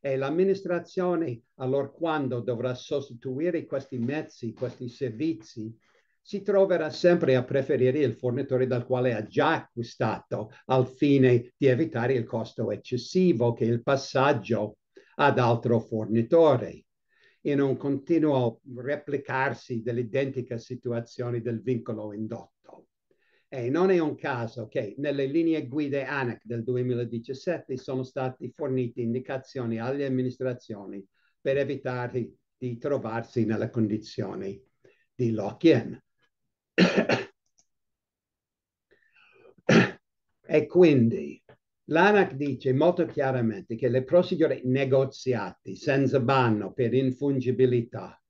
e l'amministrazione, allora quando dovrà sostituire questi mezzi, questi servizi, si troverà sempre a preferire il fornitore dal quale ha già acquistato al fine di evitare il costo eccessivo che è il passaggio ad altro fornitore in un continuo replicarsi dell'identica situazione del vincolo indotto. E eh, non è un caso che nelle linee guida ANAC del 2017 sono state fornite indicazioni alle amministrazioni per evitare di trovarsi nelle condizioni di lock-in. e quindi l'ANAC dice molto chiaramente che le procedure negoziate senza banno per infungibilità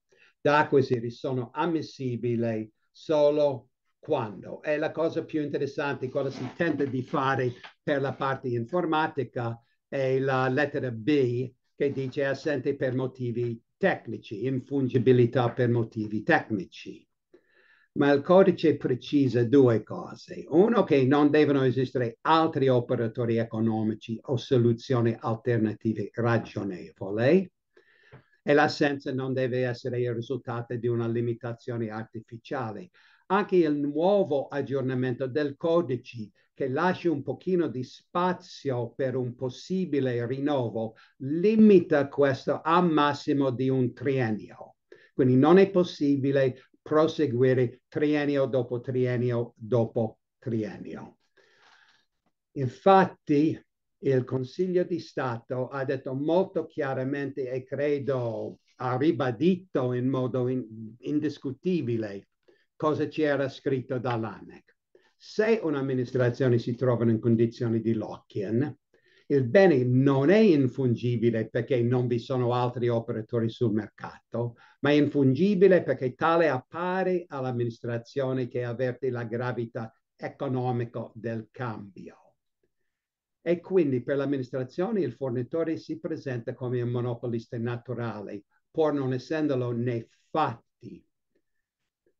da acquisire sono ammissibili solo quando. È la cosa più interessante, cosa si tende di fare per la parte informatica, è la lettera B che dice assente per motivi tecnici, infungibilità per motivi tecnici. Ma il codice precisa due cose. Uno, che non devono esistere altri operatori economici o soluzioni alternative ragionevoli e l'assenza non deve essere il risultato di una limitazione artificiale anche il nuovo aggiornamento del codice che lascia un pochino di spazio per un possibile rinnovo limita questo a massimo di un triennio. Quindi non è possibile proseguire triennio dopo triennio dopo triennio. Infatti il Consiglio di Stato ha detto molto chiaramente e credo ha ribadito in modo in, indiscutibile cosa c'era scritto dall'ANEC. Se un'amministrazione si trova in condizioni di lock-in, il bene non è infungibile perché non vi sono altri operatori sul mercato, ma è infungibile perché tale appare all'amministrazione che avverte la gravità economica del cambio. E quindi per l'amministrazione il fornitore si presenta come un monopolista naturale, pur non essendolo nei fatti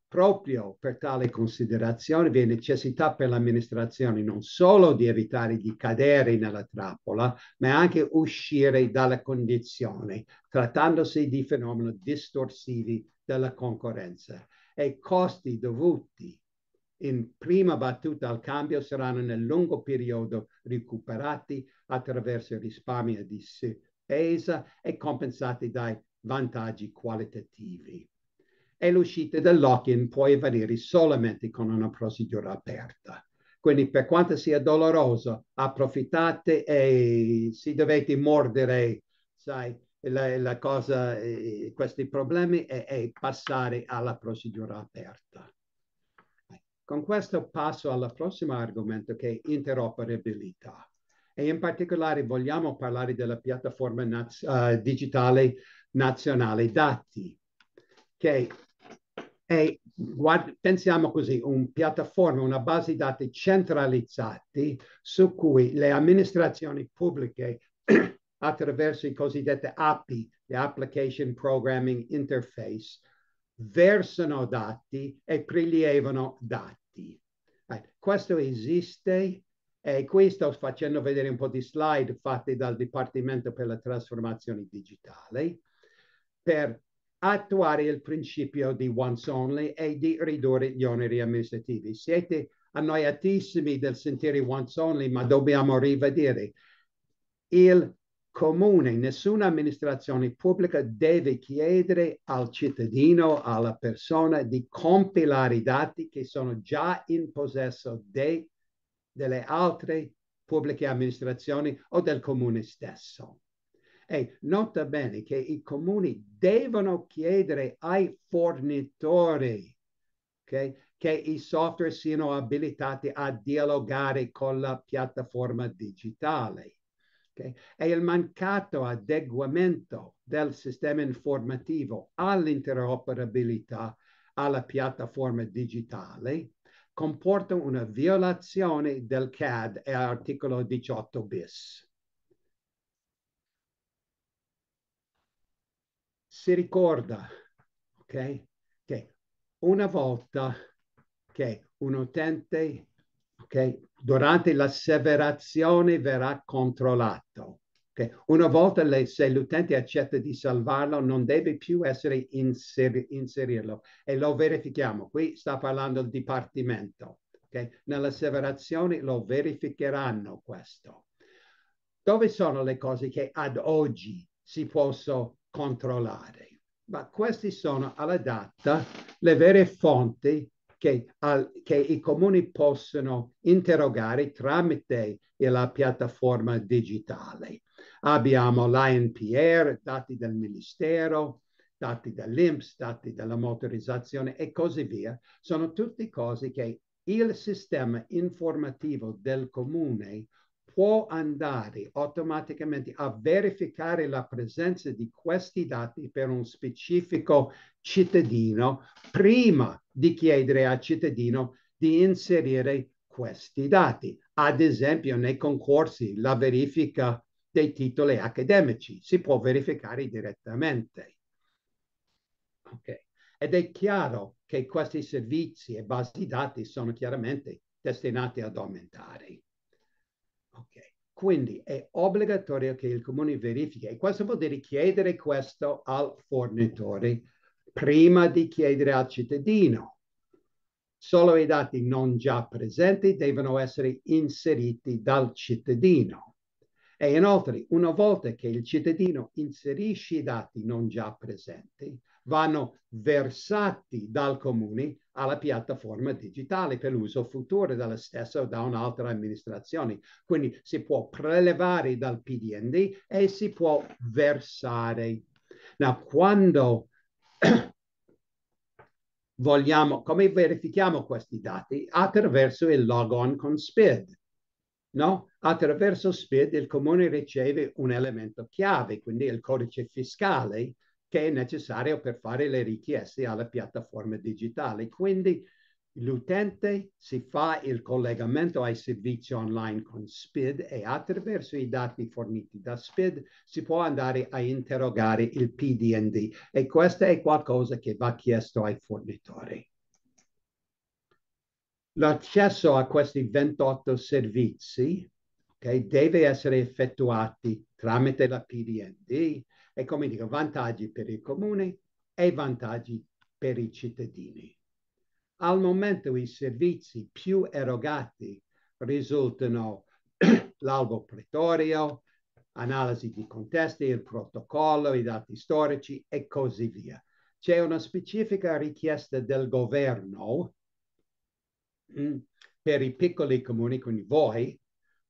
Proprio per tale considerazione vi è necessità per l'amministrazione non solo di evitare di cadere nella trappola, ma anche uscire dalla condizione, trattandosi di fenomeni distorsivi della concorrenza. E i costi dovuti in prima battuta al cambio saranno nel lungo periodo recuperati attraverso il risparmio di spesa e compensati dai vantaggi qualitativi e l'uscita del lock-in può avvenire solamente con una procedura aperta. Quindi per quanto sia doloroso, approfittate e se dovete mordere, sai, la, la cosa, eh, questi problemi e, e passare alla procedura aperta. Con questo passo al prossimo argomento che è interoperabilità. E in particolare vogliamo parlare della piattaforma naz- uh, digitale nazionale dati, che e guarda, pensiamo così, una piattaforma, una base di dati centralizzati su cui le amministrazioni pubbliche attraverso i cosiddetti API, le Application Programming Interface, versano dati e prelievano dati. Eh, questo esiste e qui sto facendo vedere un po' di slide fatte dal Dipartimento per la Trasformazione Digitale per attuare il principio di once only e di ridurre gli oneri amministrativi. Siete annoiatissimi del sentire once only, ma dobbiamo rivedere. Il comune, nessuna amministrazione pubblica deve chiedere al cittadino, alla persona di compilare i dati che sono già in possesso de, delle altre pubbliche amministrazioni o del comune stesso. E nota bene che i comuni devono chiedere ai fornitori okay, che i software siano abilitati a dialogare con la piattaforma digitale. Okay? E il mancato adeguamento del sistema informativo all'interoperabilità alla piattaforma digitale comporta una violazione del CAD e articolo 18 bis. si ricorda okay, che una volta che un utente okay, durante l'asseverazione verrà controllato. Okay? Una volta le, se l'utente accetta di salvarlo, non deve più essere inseri, inserirlo e lo verifichiamo. Qui sta parlando il dipartimento. Okay? Nell'asseverazione lo verificheranno questo. Dove sono le cose che ad oggi si possono controllare. Ma queste sono alla data le vere fonti che, al, che i comuni possono interrogare tramite la piattaforma digitale. Abbiamo l'INPR, dati del Ministero, dati dell'INPS, dati della motorizzazione e così via. Sono tutte cose che il sistema informativo del comune può andare automaticamente a verificare la presenza di questi dati per un specifico cittadino prima di chiedere al cittadino di inserire questi dati. Ad esempio nei concorsi la verifica dei titoli accademici si può verificare direttamente. Okay. Ed è chiaro che questi servizi e basi dati sono chiaramente destinati ad aumentare. Okay. Quindi è obbligatorio che il comune verifichi e questo vuol dire chiedere questo al fornitore prima di chiedere al cittadino. Solo i dati non già presenti devono essere inseriti dal cittadino. E inoltre, una volta che il cittadino inserisce i dati non già presenti, vanno versati dal comune alla piattaforma digitale per l'uso futuro della stessa o da un'altra amministrazione. Quindi si può prelevare dal PDND e si può versare. Now, quando vogliamo, come verifichiamo questi dati? Attraverso il logon con SPID. No? Attraverso SPID il comune riceve un elemento chiave, quindi il codice fiscale, che è necessario per fare le richieste alla piattaforma digitale. Quindi l'utente si fa il collegamento ai servizi online con SPID e attraverso i dati forniti da SPID si può andare a interrogare il PDND e questo è qualcosa che va chiesto ai fornitori. L'accesso a questi 28 servizi okay, deve essere effettuato tramite la PDND e come dico, vantaggi per il comune e vantaggi per i cittadini. Al momento i servizi più erogati risultano l'albo pretorio, analisi di contesti, il protocollo, i dati storici e così via. C'è una specifica richiesta del governo mm, per i piccoli comuni, quindi voi,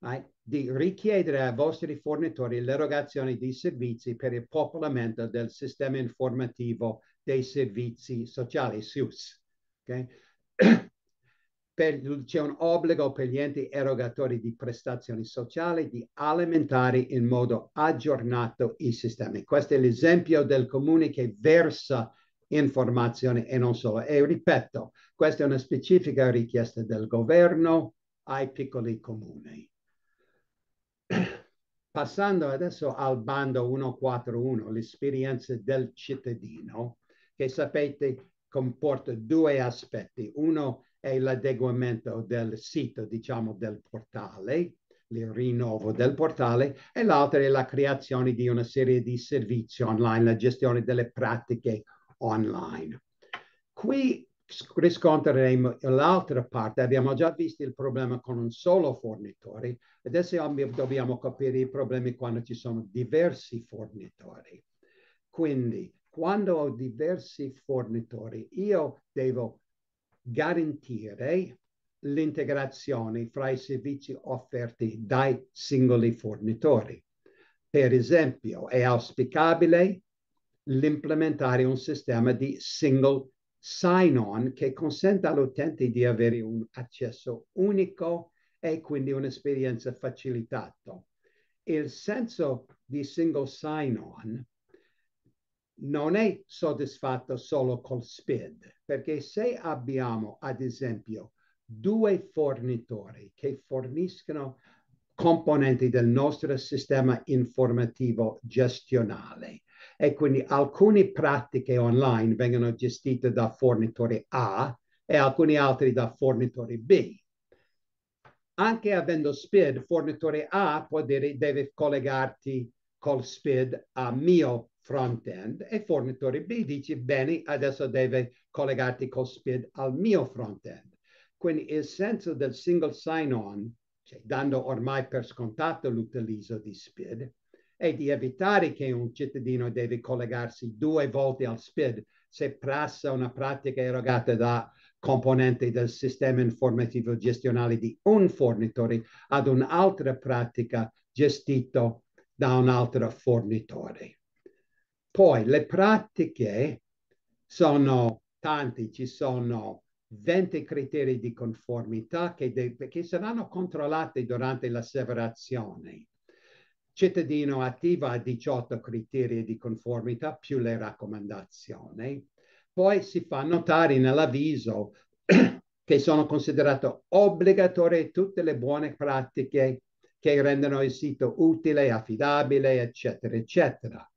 right, eh, di richiedere ai vostri fornitori l'erogazione di servizi per il popolamento del sistema informativo dei servizi sociali, SUS. Okay? Per, c'è un obbligo per gli enti erogatori di prestazioni sociali di alimentare in modo aggiornato i sistemi. Questo è l'esempio del comune che versa informazioni e non solo. E ripeto, questa è una specifica richiesta del governo ai piccoli comuni. Passando adesso al bando 141, l'esperienza del cittadino, che sapete comporta due aspetti. Uno è l'adeguamento del sito, diciamo, del portale, il rinnovo del portale, e l'altro è la creazione di una serie di servizi online, la gestione delle pratiche online. Qui riscontreremo l'altra parte. Abbiamo già visto il problema con un solo fornitore, adesso dobbiamo capire i problemi quando ci sono diversi fornitori. Quindi, quando ho diversi fornitori, io devo garantire l'integrazione fra i servizi offerti dai singoli fornitori. Per esempio, è auspicabile l'implementare un sistema di single sign-on che consenta all'utente di avere un accesso unico e quindi un'esperienza facilitata. Il senso di single sign-on non è soddisfatto solo col SPID, perché se abbiamo, ad esempio, due fornitori che forniscono componenti del nostro sistema informativo gestionale, e quindi alcune pratiche online vengono gestite da fornitore A e alcuni altri da fornitore B. Anche avendo SPID, fornitore A può dire deve collegarti col SPID a mio front-end e fornitore B dice bene, adesso deve collegarti col SPID al mio front-end. Quindi il senso del single sign-on, cioè dando ormai per scontato l'utilizzo di SPID, e di evitare che un cittadino deve collegarsi due volte al SPID se passa una pratica erogata da componente del sistema informativo gestionale di un fornitore ad un'altra pratica gestita da un altro fornitore. Poi le pratiche sono tante, ci sono 20 criteri di conformità che, che saranno controllati durante l'asseverazione cittadino attiva ha 18 criteri di conformità più le raccomandazioni. Poi si fa notare nell'avviso che sono considerate obbligatorie tutte le buone pratiche che rendono il sito utile, affidabile, eccetera, eccetera.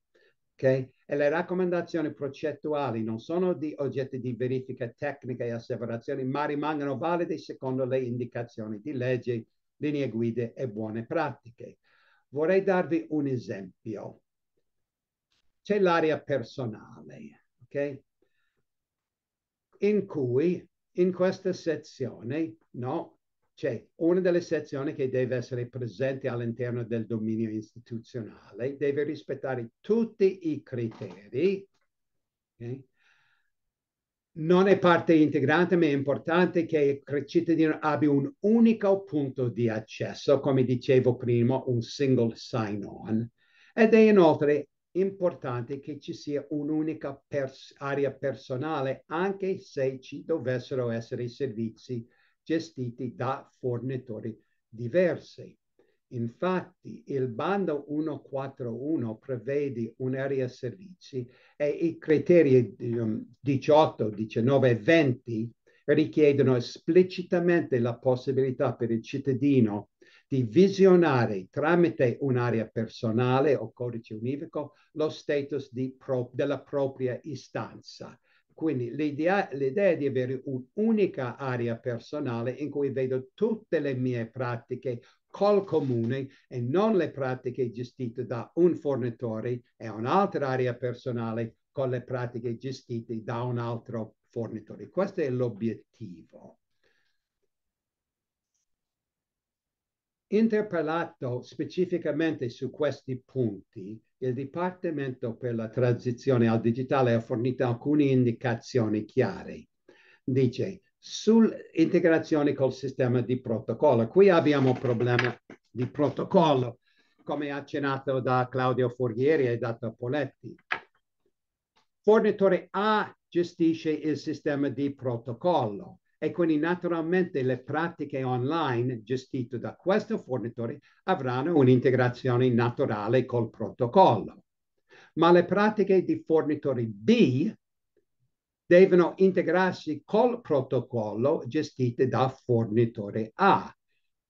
Okay? E le raccomandazioni progettuali non sono di oggetti di verifica tecnica e asseverazioni, ma rimangono valide secondo le indicazioni di legge, linee guida e buone pratiche. Vorrei darvi un esempio. C'è l'area personale, ok? In cui in questa sezione, no? C'è una delle sezioni che deve essere presente all'interno del dominio istituzionale, deve rispettare tutti i criteri, okay? non è parte integrante, ma è importante che il cittadino abbia un unico punto di accesso, come dicevo prima, un single sign-on. Ed è inoltre importante che ci sia un'unica pers- area personale, anche se ci dovessero essere servizi gestiti da fornitori diversi. Infatti il bando 141 prevede un'area servizi e i criteri 18, ehm, 19 e 20 richiedono esplicitamente la possibilità per il cittadino di visionare tramite un'area personale o codice univoco lo status pro- della propria istanza. Quindi l'idea, l'idea è di avere un'unica area personale in cui vedo tutte le mie pratiche col comune e non le pratiche gestite da un fornitore e un'altra area personale con le pratiche gestite da un altro fornitore. Questo è l'obiettivo. interpellato specificamente su questi punti, il Dipartimento per la transizione al digitale ha fornito alcune indicazioni chiare. Dice, sull'integrazione col sistema di protocollo. Qui abbiamo un problema di protocollo, come accennato da Claudio Forghieri e da Poletti. Fornitore A gestisce il sistema di protocollo e quindi naturalmente le pratiche online gestite da questo fornitore avranno un'integrazione naturale col protocollo. Ma le pratiche di fornitore B devono integrarsi col protocollo gestito da fornitore A,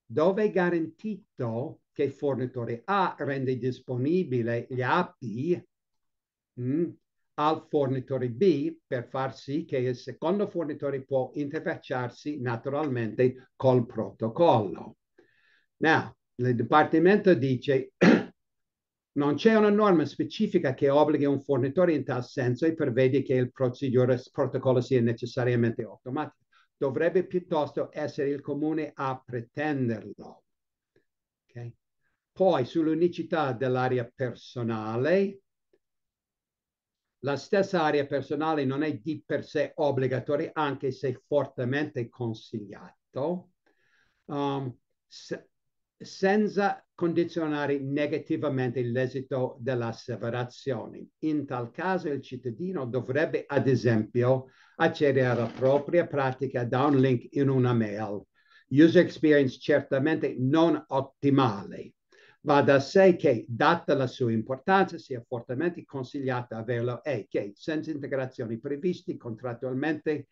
dove è garantito che il fornitore A rende disponibile gli API mh, mm, al fornitore B per far sì che il secondo fornitore può interfacciarsi naturalmente col protocollo. Now, il Dipartimento dice non c'è una norma specifica che obblighi un fornitore in tal senso e prevede che il protocollo sia necessariamente automatico. Dovrebbe piuttosto essere il comune a pretenderlo. Okay? Poi sull'unicità dell'area personale, la stessa area personale non è di per sé obbligatoria, anche se fortemente consigliato, um, se, senza condizionare negativamente l'esito dell'asseverazione. In tal caso il cittadino dovrebbe, ad esempio, accedere alla propria pratica da un link in una mail. User experience certamente non ottimale, Va da sé che, data la sua importanza, sia fortemente consigliata averlo e che, senza integrazioni previste contrattualmente,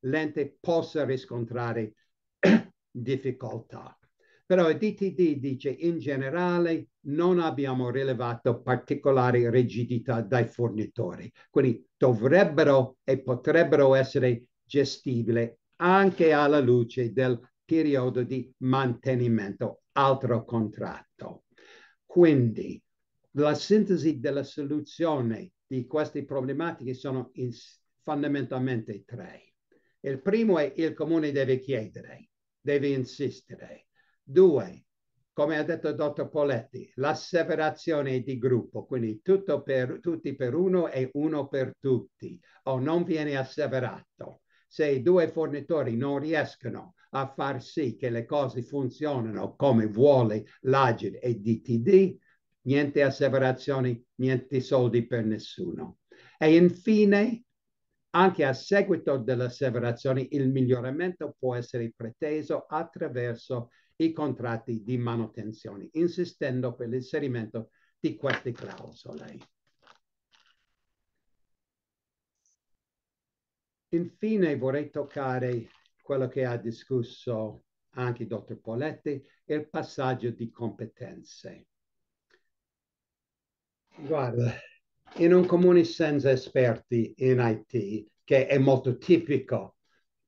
l'ente possa riscontrare difficoltà. Però il DTD dice in generale non abbiamo rilevato particolari rigidità dai fornitori, quindi dovrebbero e potrebbero essere gestibili anche alla luce del periodo di mantenimento, altro contratto. Quindi la sintesi della soluzione di queste problematiche sono in, fondamentalmente tre. Il primo è il comune deve chiedere, deve insistere. Due, come ha detto il dottor Poletti, la separazione di gruppo, quindi tutto per, tutti per uno e uno per tutti, o non viene asseverato. Se i due fornitori non riescono a far sì che le cose funzionino come vuole l'Agile e DTD, niente asseverazioni, niente soldi per nessuno. E infine, anche a seguito delle asseverazioni, il miglioramento può essere preteso attraverso i contratti di manutenzione, insistendo per l'inserimento di queste clausole. Infine vorrei toccare quello che ha discusso anche il dottor Poletti, è il passaggio di competenze. Guarda, in un comune senza esperti in IT, che è molto tipico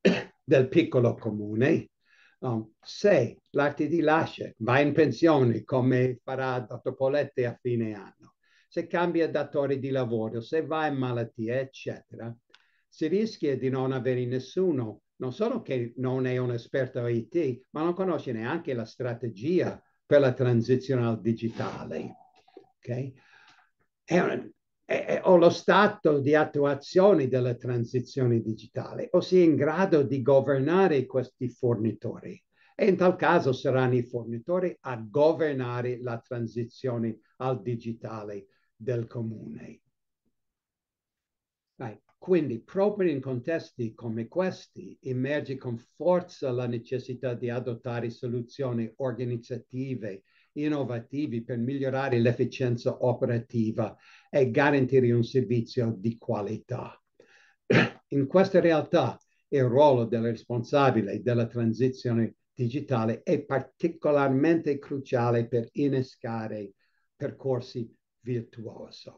del piccolo comune, um, se l'RTD lascia, va in pensione come farà il dottor Poletti a fine anno, se cambia datore di lavoro, se va in malattia, eccetera, si rischia di non avere nessuno non solo che non è un esperto IT, ma non conosce neanche la strategia per la transizione al digitale. Okay? È un, è, è, o lo stato di attuazione della transizione digitale, o si è in grado di governare questi fornitori. E in tal caso saranno i fornitori a governare la transizione al digitale del comune. Vai. Quindi proprio in contesti come questi emerge con forza la necessità di adottare soluzioni organizzative innovative per migliorare l'efficienza operativa e garantire un servizio di qualità. In questa realtà il ruolo del responsabile della transizione digitale è particolarmente cruciale per innescare percorsi virtuosi.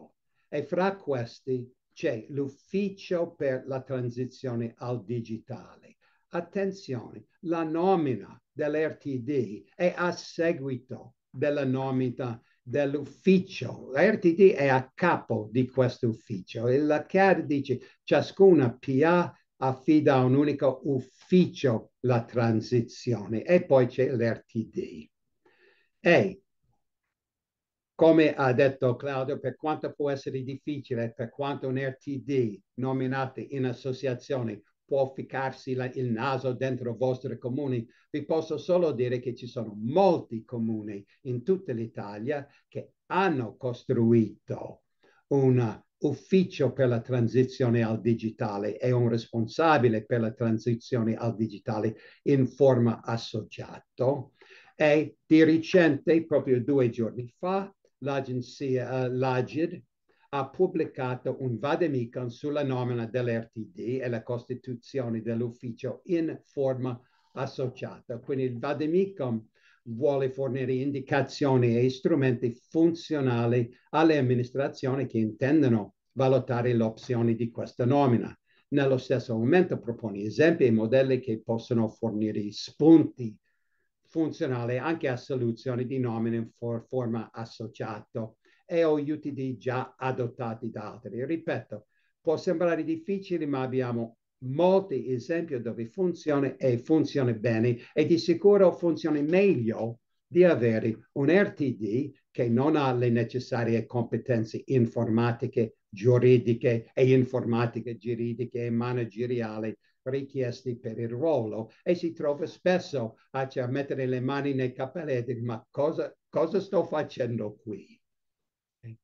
E fra questi c'è l'ufficio per la transizione al digitale. Attenzione, la nomina dell'RTD è a seguito della nomina dell'ufficio. L'RTD è a capo di questo ufficio e la CAD dice ciascuna PA affida a un unico ufficio la transizione e poi c'è l'RTD. E come ha detto Claudio, per quanto può essere difficile, per quanto un RTD nominato in associazione può ficcarsi la, il naso dentro i vostri comuni, vi posso solo dire che ci sono molti comuni in tutta l'Italia che hanno costruito un ufficio per la transizione al digitale e un responsabile per la transizione al digitale in forma associato e di recente, proprio due giorni fa, l'agenzia eh, l'Agid ha pubblicato un vademecum sulla nomina dell'RTD e la costituzione dell'ufficio in forma associata. Quindi il vademecum vuole fornire indicazioni e strumenti funzionali alle amministrazioni che intendono valutare l'opzione di questa nomina. Nello stesso momento propone esempi e modelli che possono fornire spunti funzionale anche a soluzioni di nomine for forma associato e o UTD già adottati da altri. Ripeto, può sembrare difficile, ma abbiamo molti esempi dove funziona e funziona bene e di sicuro funziona meglio di avere un RTD che non ha le necessarie competenze informatiche, giuridiche e informatiche, giuridiche e manageriali richiesti per il ruolo e si trova spesso a, cioè, mettere le mani nei capelletti, ma cosa, cosa sto facendo qui? Eh,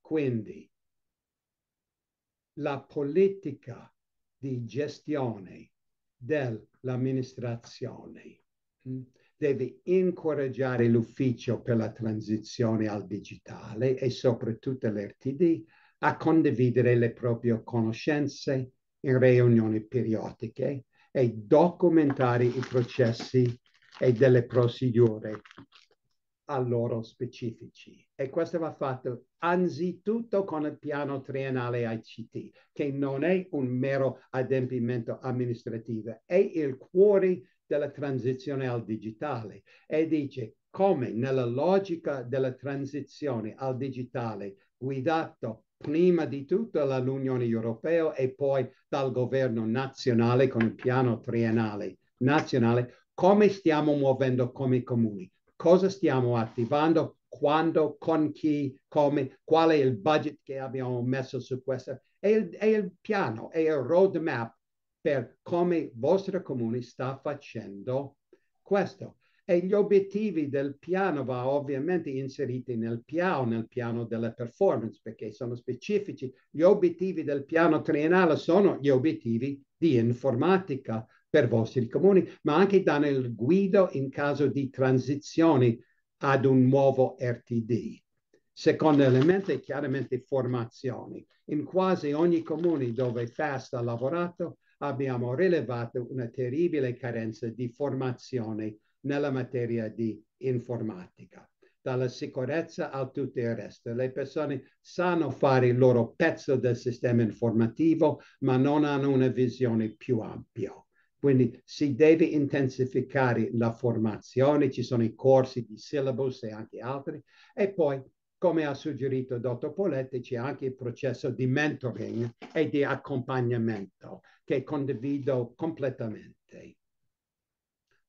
quindi la politica di gestione dell'amministrazione mm, deve incoraggiare l'ufficio per la transizione al digitale e soprattutto l'RTD a condividere le proprie conoscenze, riunioni periodiche e documentare i processi e delle procedure a loro specifici. E questo va fatto anzitutto con il piano triennale ICT, che non è un mero adempimento amministrativo, è il cuore della transizione al digitale e dice come nella logica della transizione al digitale guidato prima di tutto dall'Unione Europea e poi dal governo nazionale con il piano triennale nazionale, come stiamo muovendo come comuni, cosa stiamo attivando, quando, con chi, come, qual è il budget che abbiamo messo su questo, è il, è il piano, è il roadmap per come il vostro comune sta facendo questo. E gli obiettivi del piano va ovviamente inseriti nel piano, nel piano della performance, perché sono specifici. Gli obiettivi del piano triennale sono gli obiettivi di informatica per vostri comuni, ma anche danno il guido in caso di transizioni ad un nuovo RTD. Secondo elemento è chiaramente formazioni. In quasi ogni comune dove FAST ha lavorato abbiamo rilevato una terribile carenza di formazione nella materia di informatica, dalla sicurezza a tutto il resto. Le persone sanno fare il loro pezzo del sistema informativo, ma non hanno una visione più ampia. Quindi si deve intensificare la formazione, ci sono i corsi di syllabus e anche altri, e poi come ha suggerito il dottor Poletti, c'è anche il processo di mentoring e di accompagnamento che condivido completamente.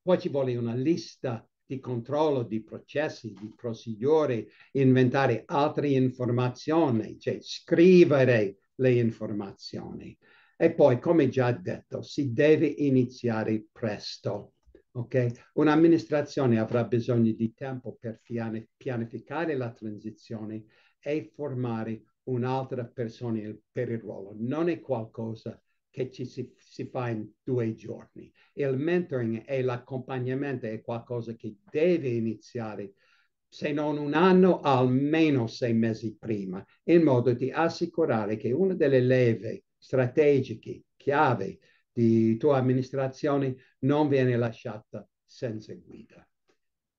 Poi ci vuole una lista di controllo di processi, di procedure, inventare altre informazioni, cioè scrivere le informazioni. E poi, come già detto, si deve iniziare presto. Okay? Un'amministrazione avrà bisogno di tempo per pianificare la transizione e formare un'altra persona per il ruolo. Non è qualcosa che ci si, si, fa in due giorni. Il mentoring e l'accompagnamento è qualcosa che deve iniziare se non un anno, almeno sei mesi prima, in modo di assicurare che una delle leve strategiche chiave di tua amministrazione non viene lasciata senza guida.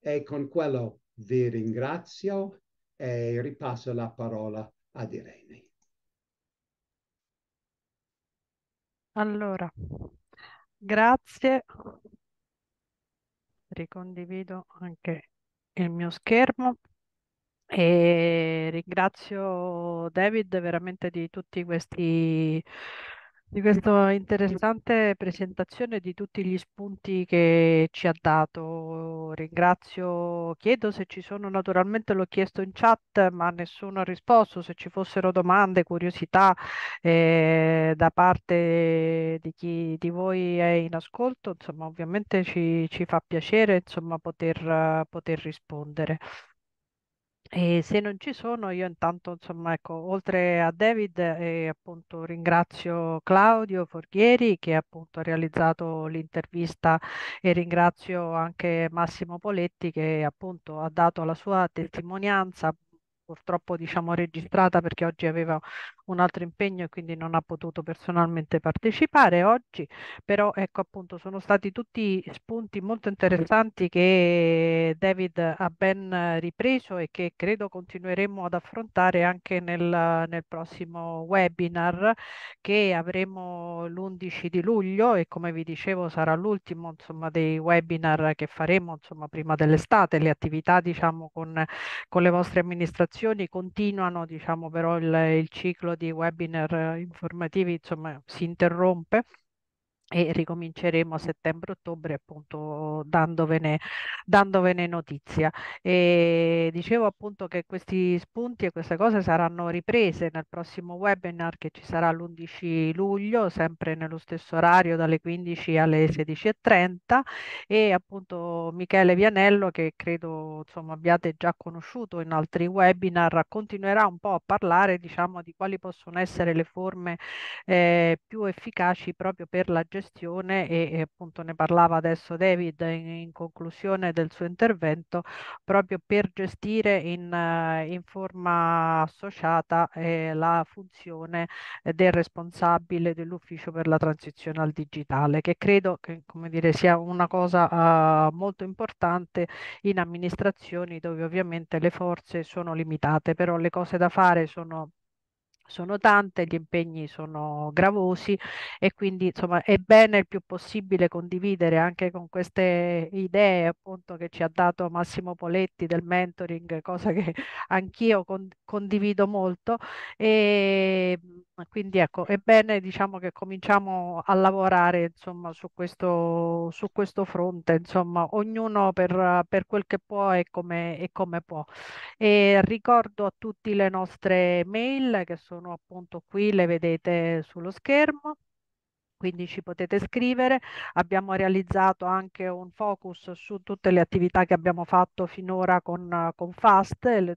E con quello vi ringrazio e ripasso la parola ad Irene. Allora, grazie. Ricondivido anche il mio schermo e ringrazio David veramente di tutti questi di questa interessante presentazione di tutti gli spunti che ci ha dato. Ringrazio, chiedo se ci sono, naturalmente l'ho chiesto in chat, ma nessuno ha risposto, se ci fossero domande, curiosità eh, da parte di chi di voi è in ascolto, insomma, ovviamente ci, ci fa piacere, insomma, poter, poter rispondere. E se non ci sono, io intanto, insomma, ecco, oltre a David, eh, appunto, ringrazio Claudio Forghieri che appunto ha realizzato l'intervista e ringrazio anche Massimo Poletti che appunto ha dato la sua testimonianza purtroppo diciamo registrata perché oggi aveva un altro impegno e quindi non ha potuto personalmente partecipare oggi, però ecco appunto sono stati tutti spunti molto interessanti che David ha ben ripreso e che credo continueremo ad affrontare anche nel, nel prossimo webinar che avremo l'11 di luglio e come vi dicevo sarà l'ultimo insomma dei webinar che faremo insomma prima dell'estate, le attività diciamo con, con le vostre amministrazioni informazioni, continuano diciamo però il, il ciclo di webinar eh, informativi, insomma si interrompe e ricominceremo a settembre-ottobre appunto dandovene, dandovene notizia. E dicevo appunto che questi spunti e queste cose saranno riprese nel prossimo webinar che ci sarà l'11 luglio, sempre nello stesso orario dalle 15 alle 16.30 e appunto Michele Vianello che credo insomma abbiate già conosciuto in altri webinar continuerà un po' a parlare diciamo di quali possono essere le forme eh, più efficaci proprio per la gestione gestione e, e appunto ne parlava adesso David in, in, conclusione del suo intervento, proprio per gestire in, in forma associata eh, la funzione del responsabile dell'ufficio per la transizione al digitale, che credo che come dire, sia una cosa eh, molto importante in amministrazioni dove ovviamente le forze sono limitate, però le cose da fare sono sono tante, gli impegni sono gravosi e quindi insomma è bene il più possibile condividere anche con queste idee appunto che ci ha dato Massimo Poletti del mentoring, cosa che anch'io con condivido molto e ehm, quindi ecco, è bene diciamo che cominciamo a lavorare insomma, su questo, su questo fronte, insomma, ognuno per, per quel che può e come, e come può. E ricordo a tutti le nostre mail che sono appunto qui, le vedete sullo schermo quindi ci potete scrivere. Abbiamo realizzato anche un focus su tutte le attività che abbiamo fatto finora con, con FAST e le,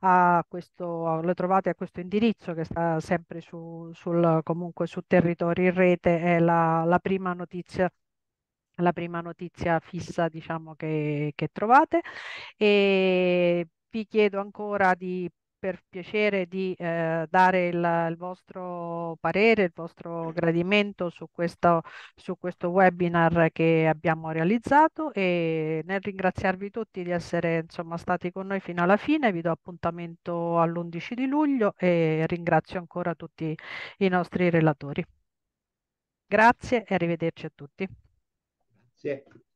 a questo, le trovate a questo indirizzo che sta sempre su, sul, comunque su territorio in rete, è la, la prima notizia la prima notizia fissa diciamo che, che trovate e vi chiedo ancora di per piacere di eh, dare il, il, vostro parere, il vostro gradimento su questo, su questo webinar che abbiamo realizzato e nel ringraziarvi tutti di essere insomma, stati con noi fino alla fine, vi do appuntamento all'11 di luglio e ringrazio ancora tutti i nostri relatori. Grazie e arrivederci a tutti. Sì.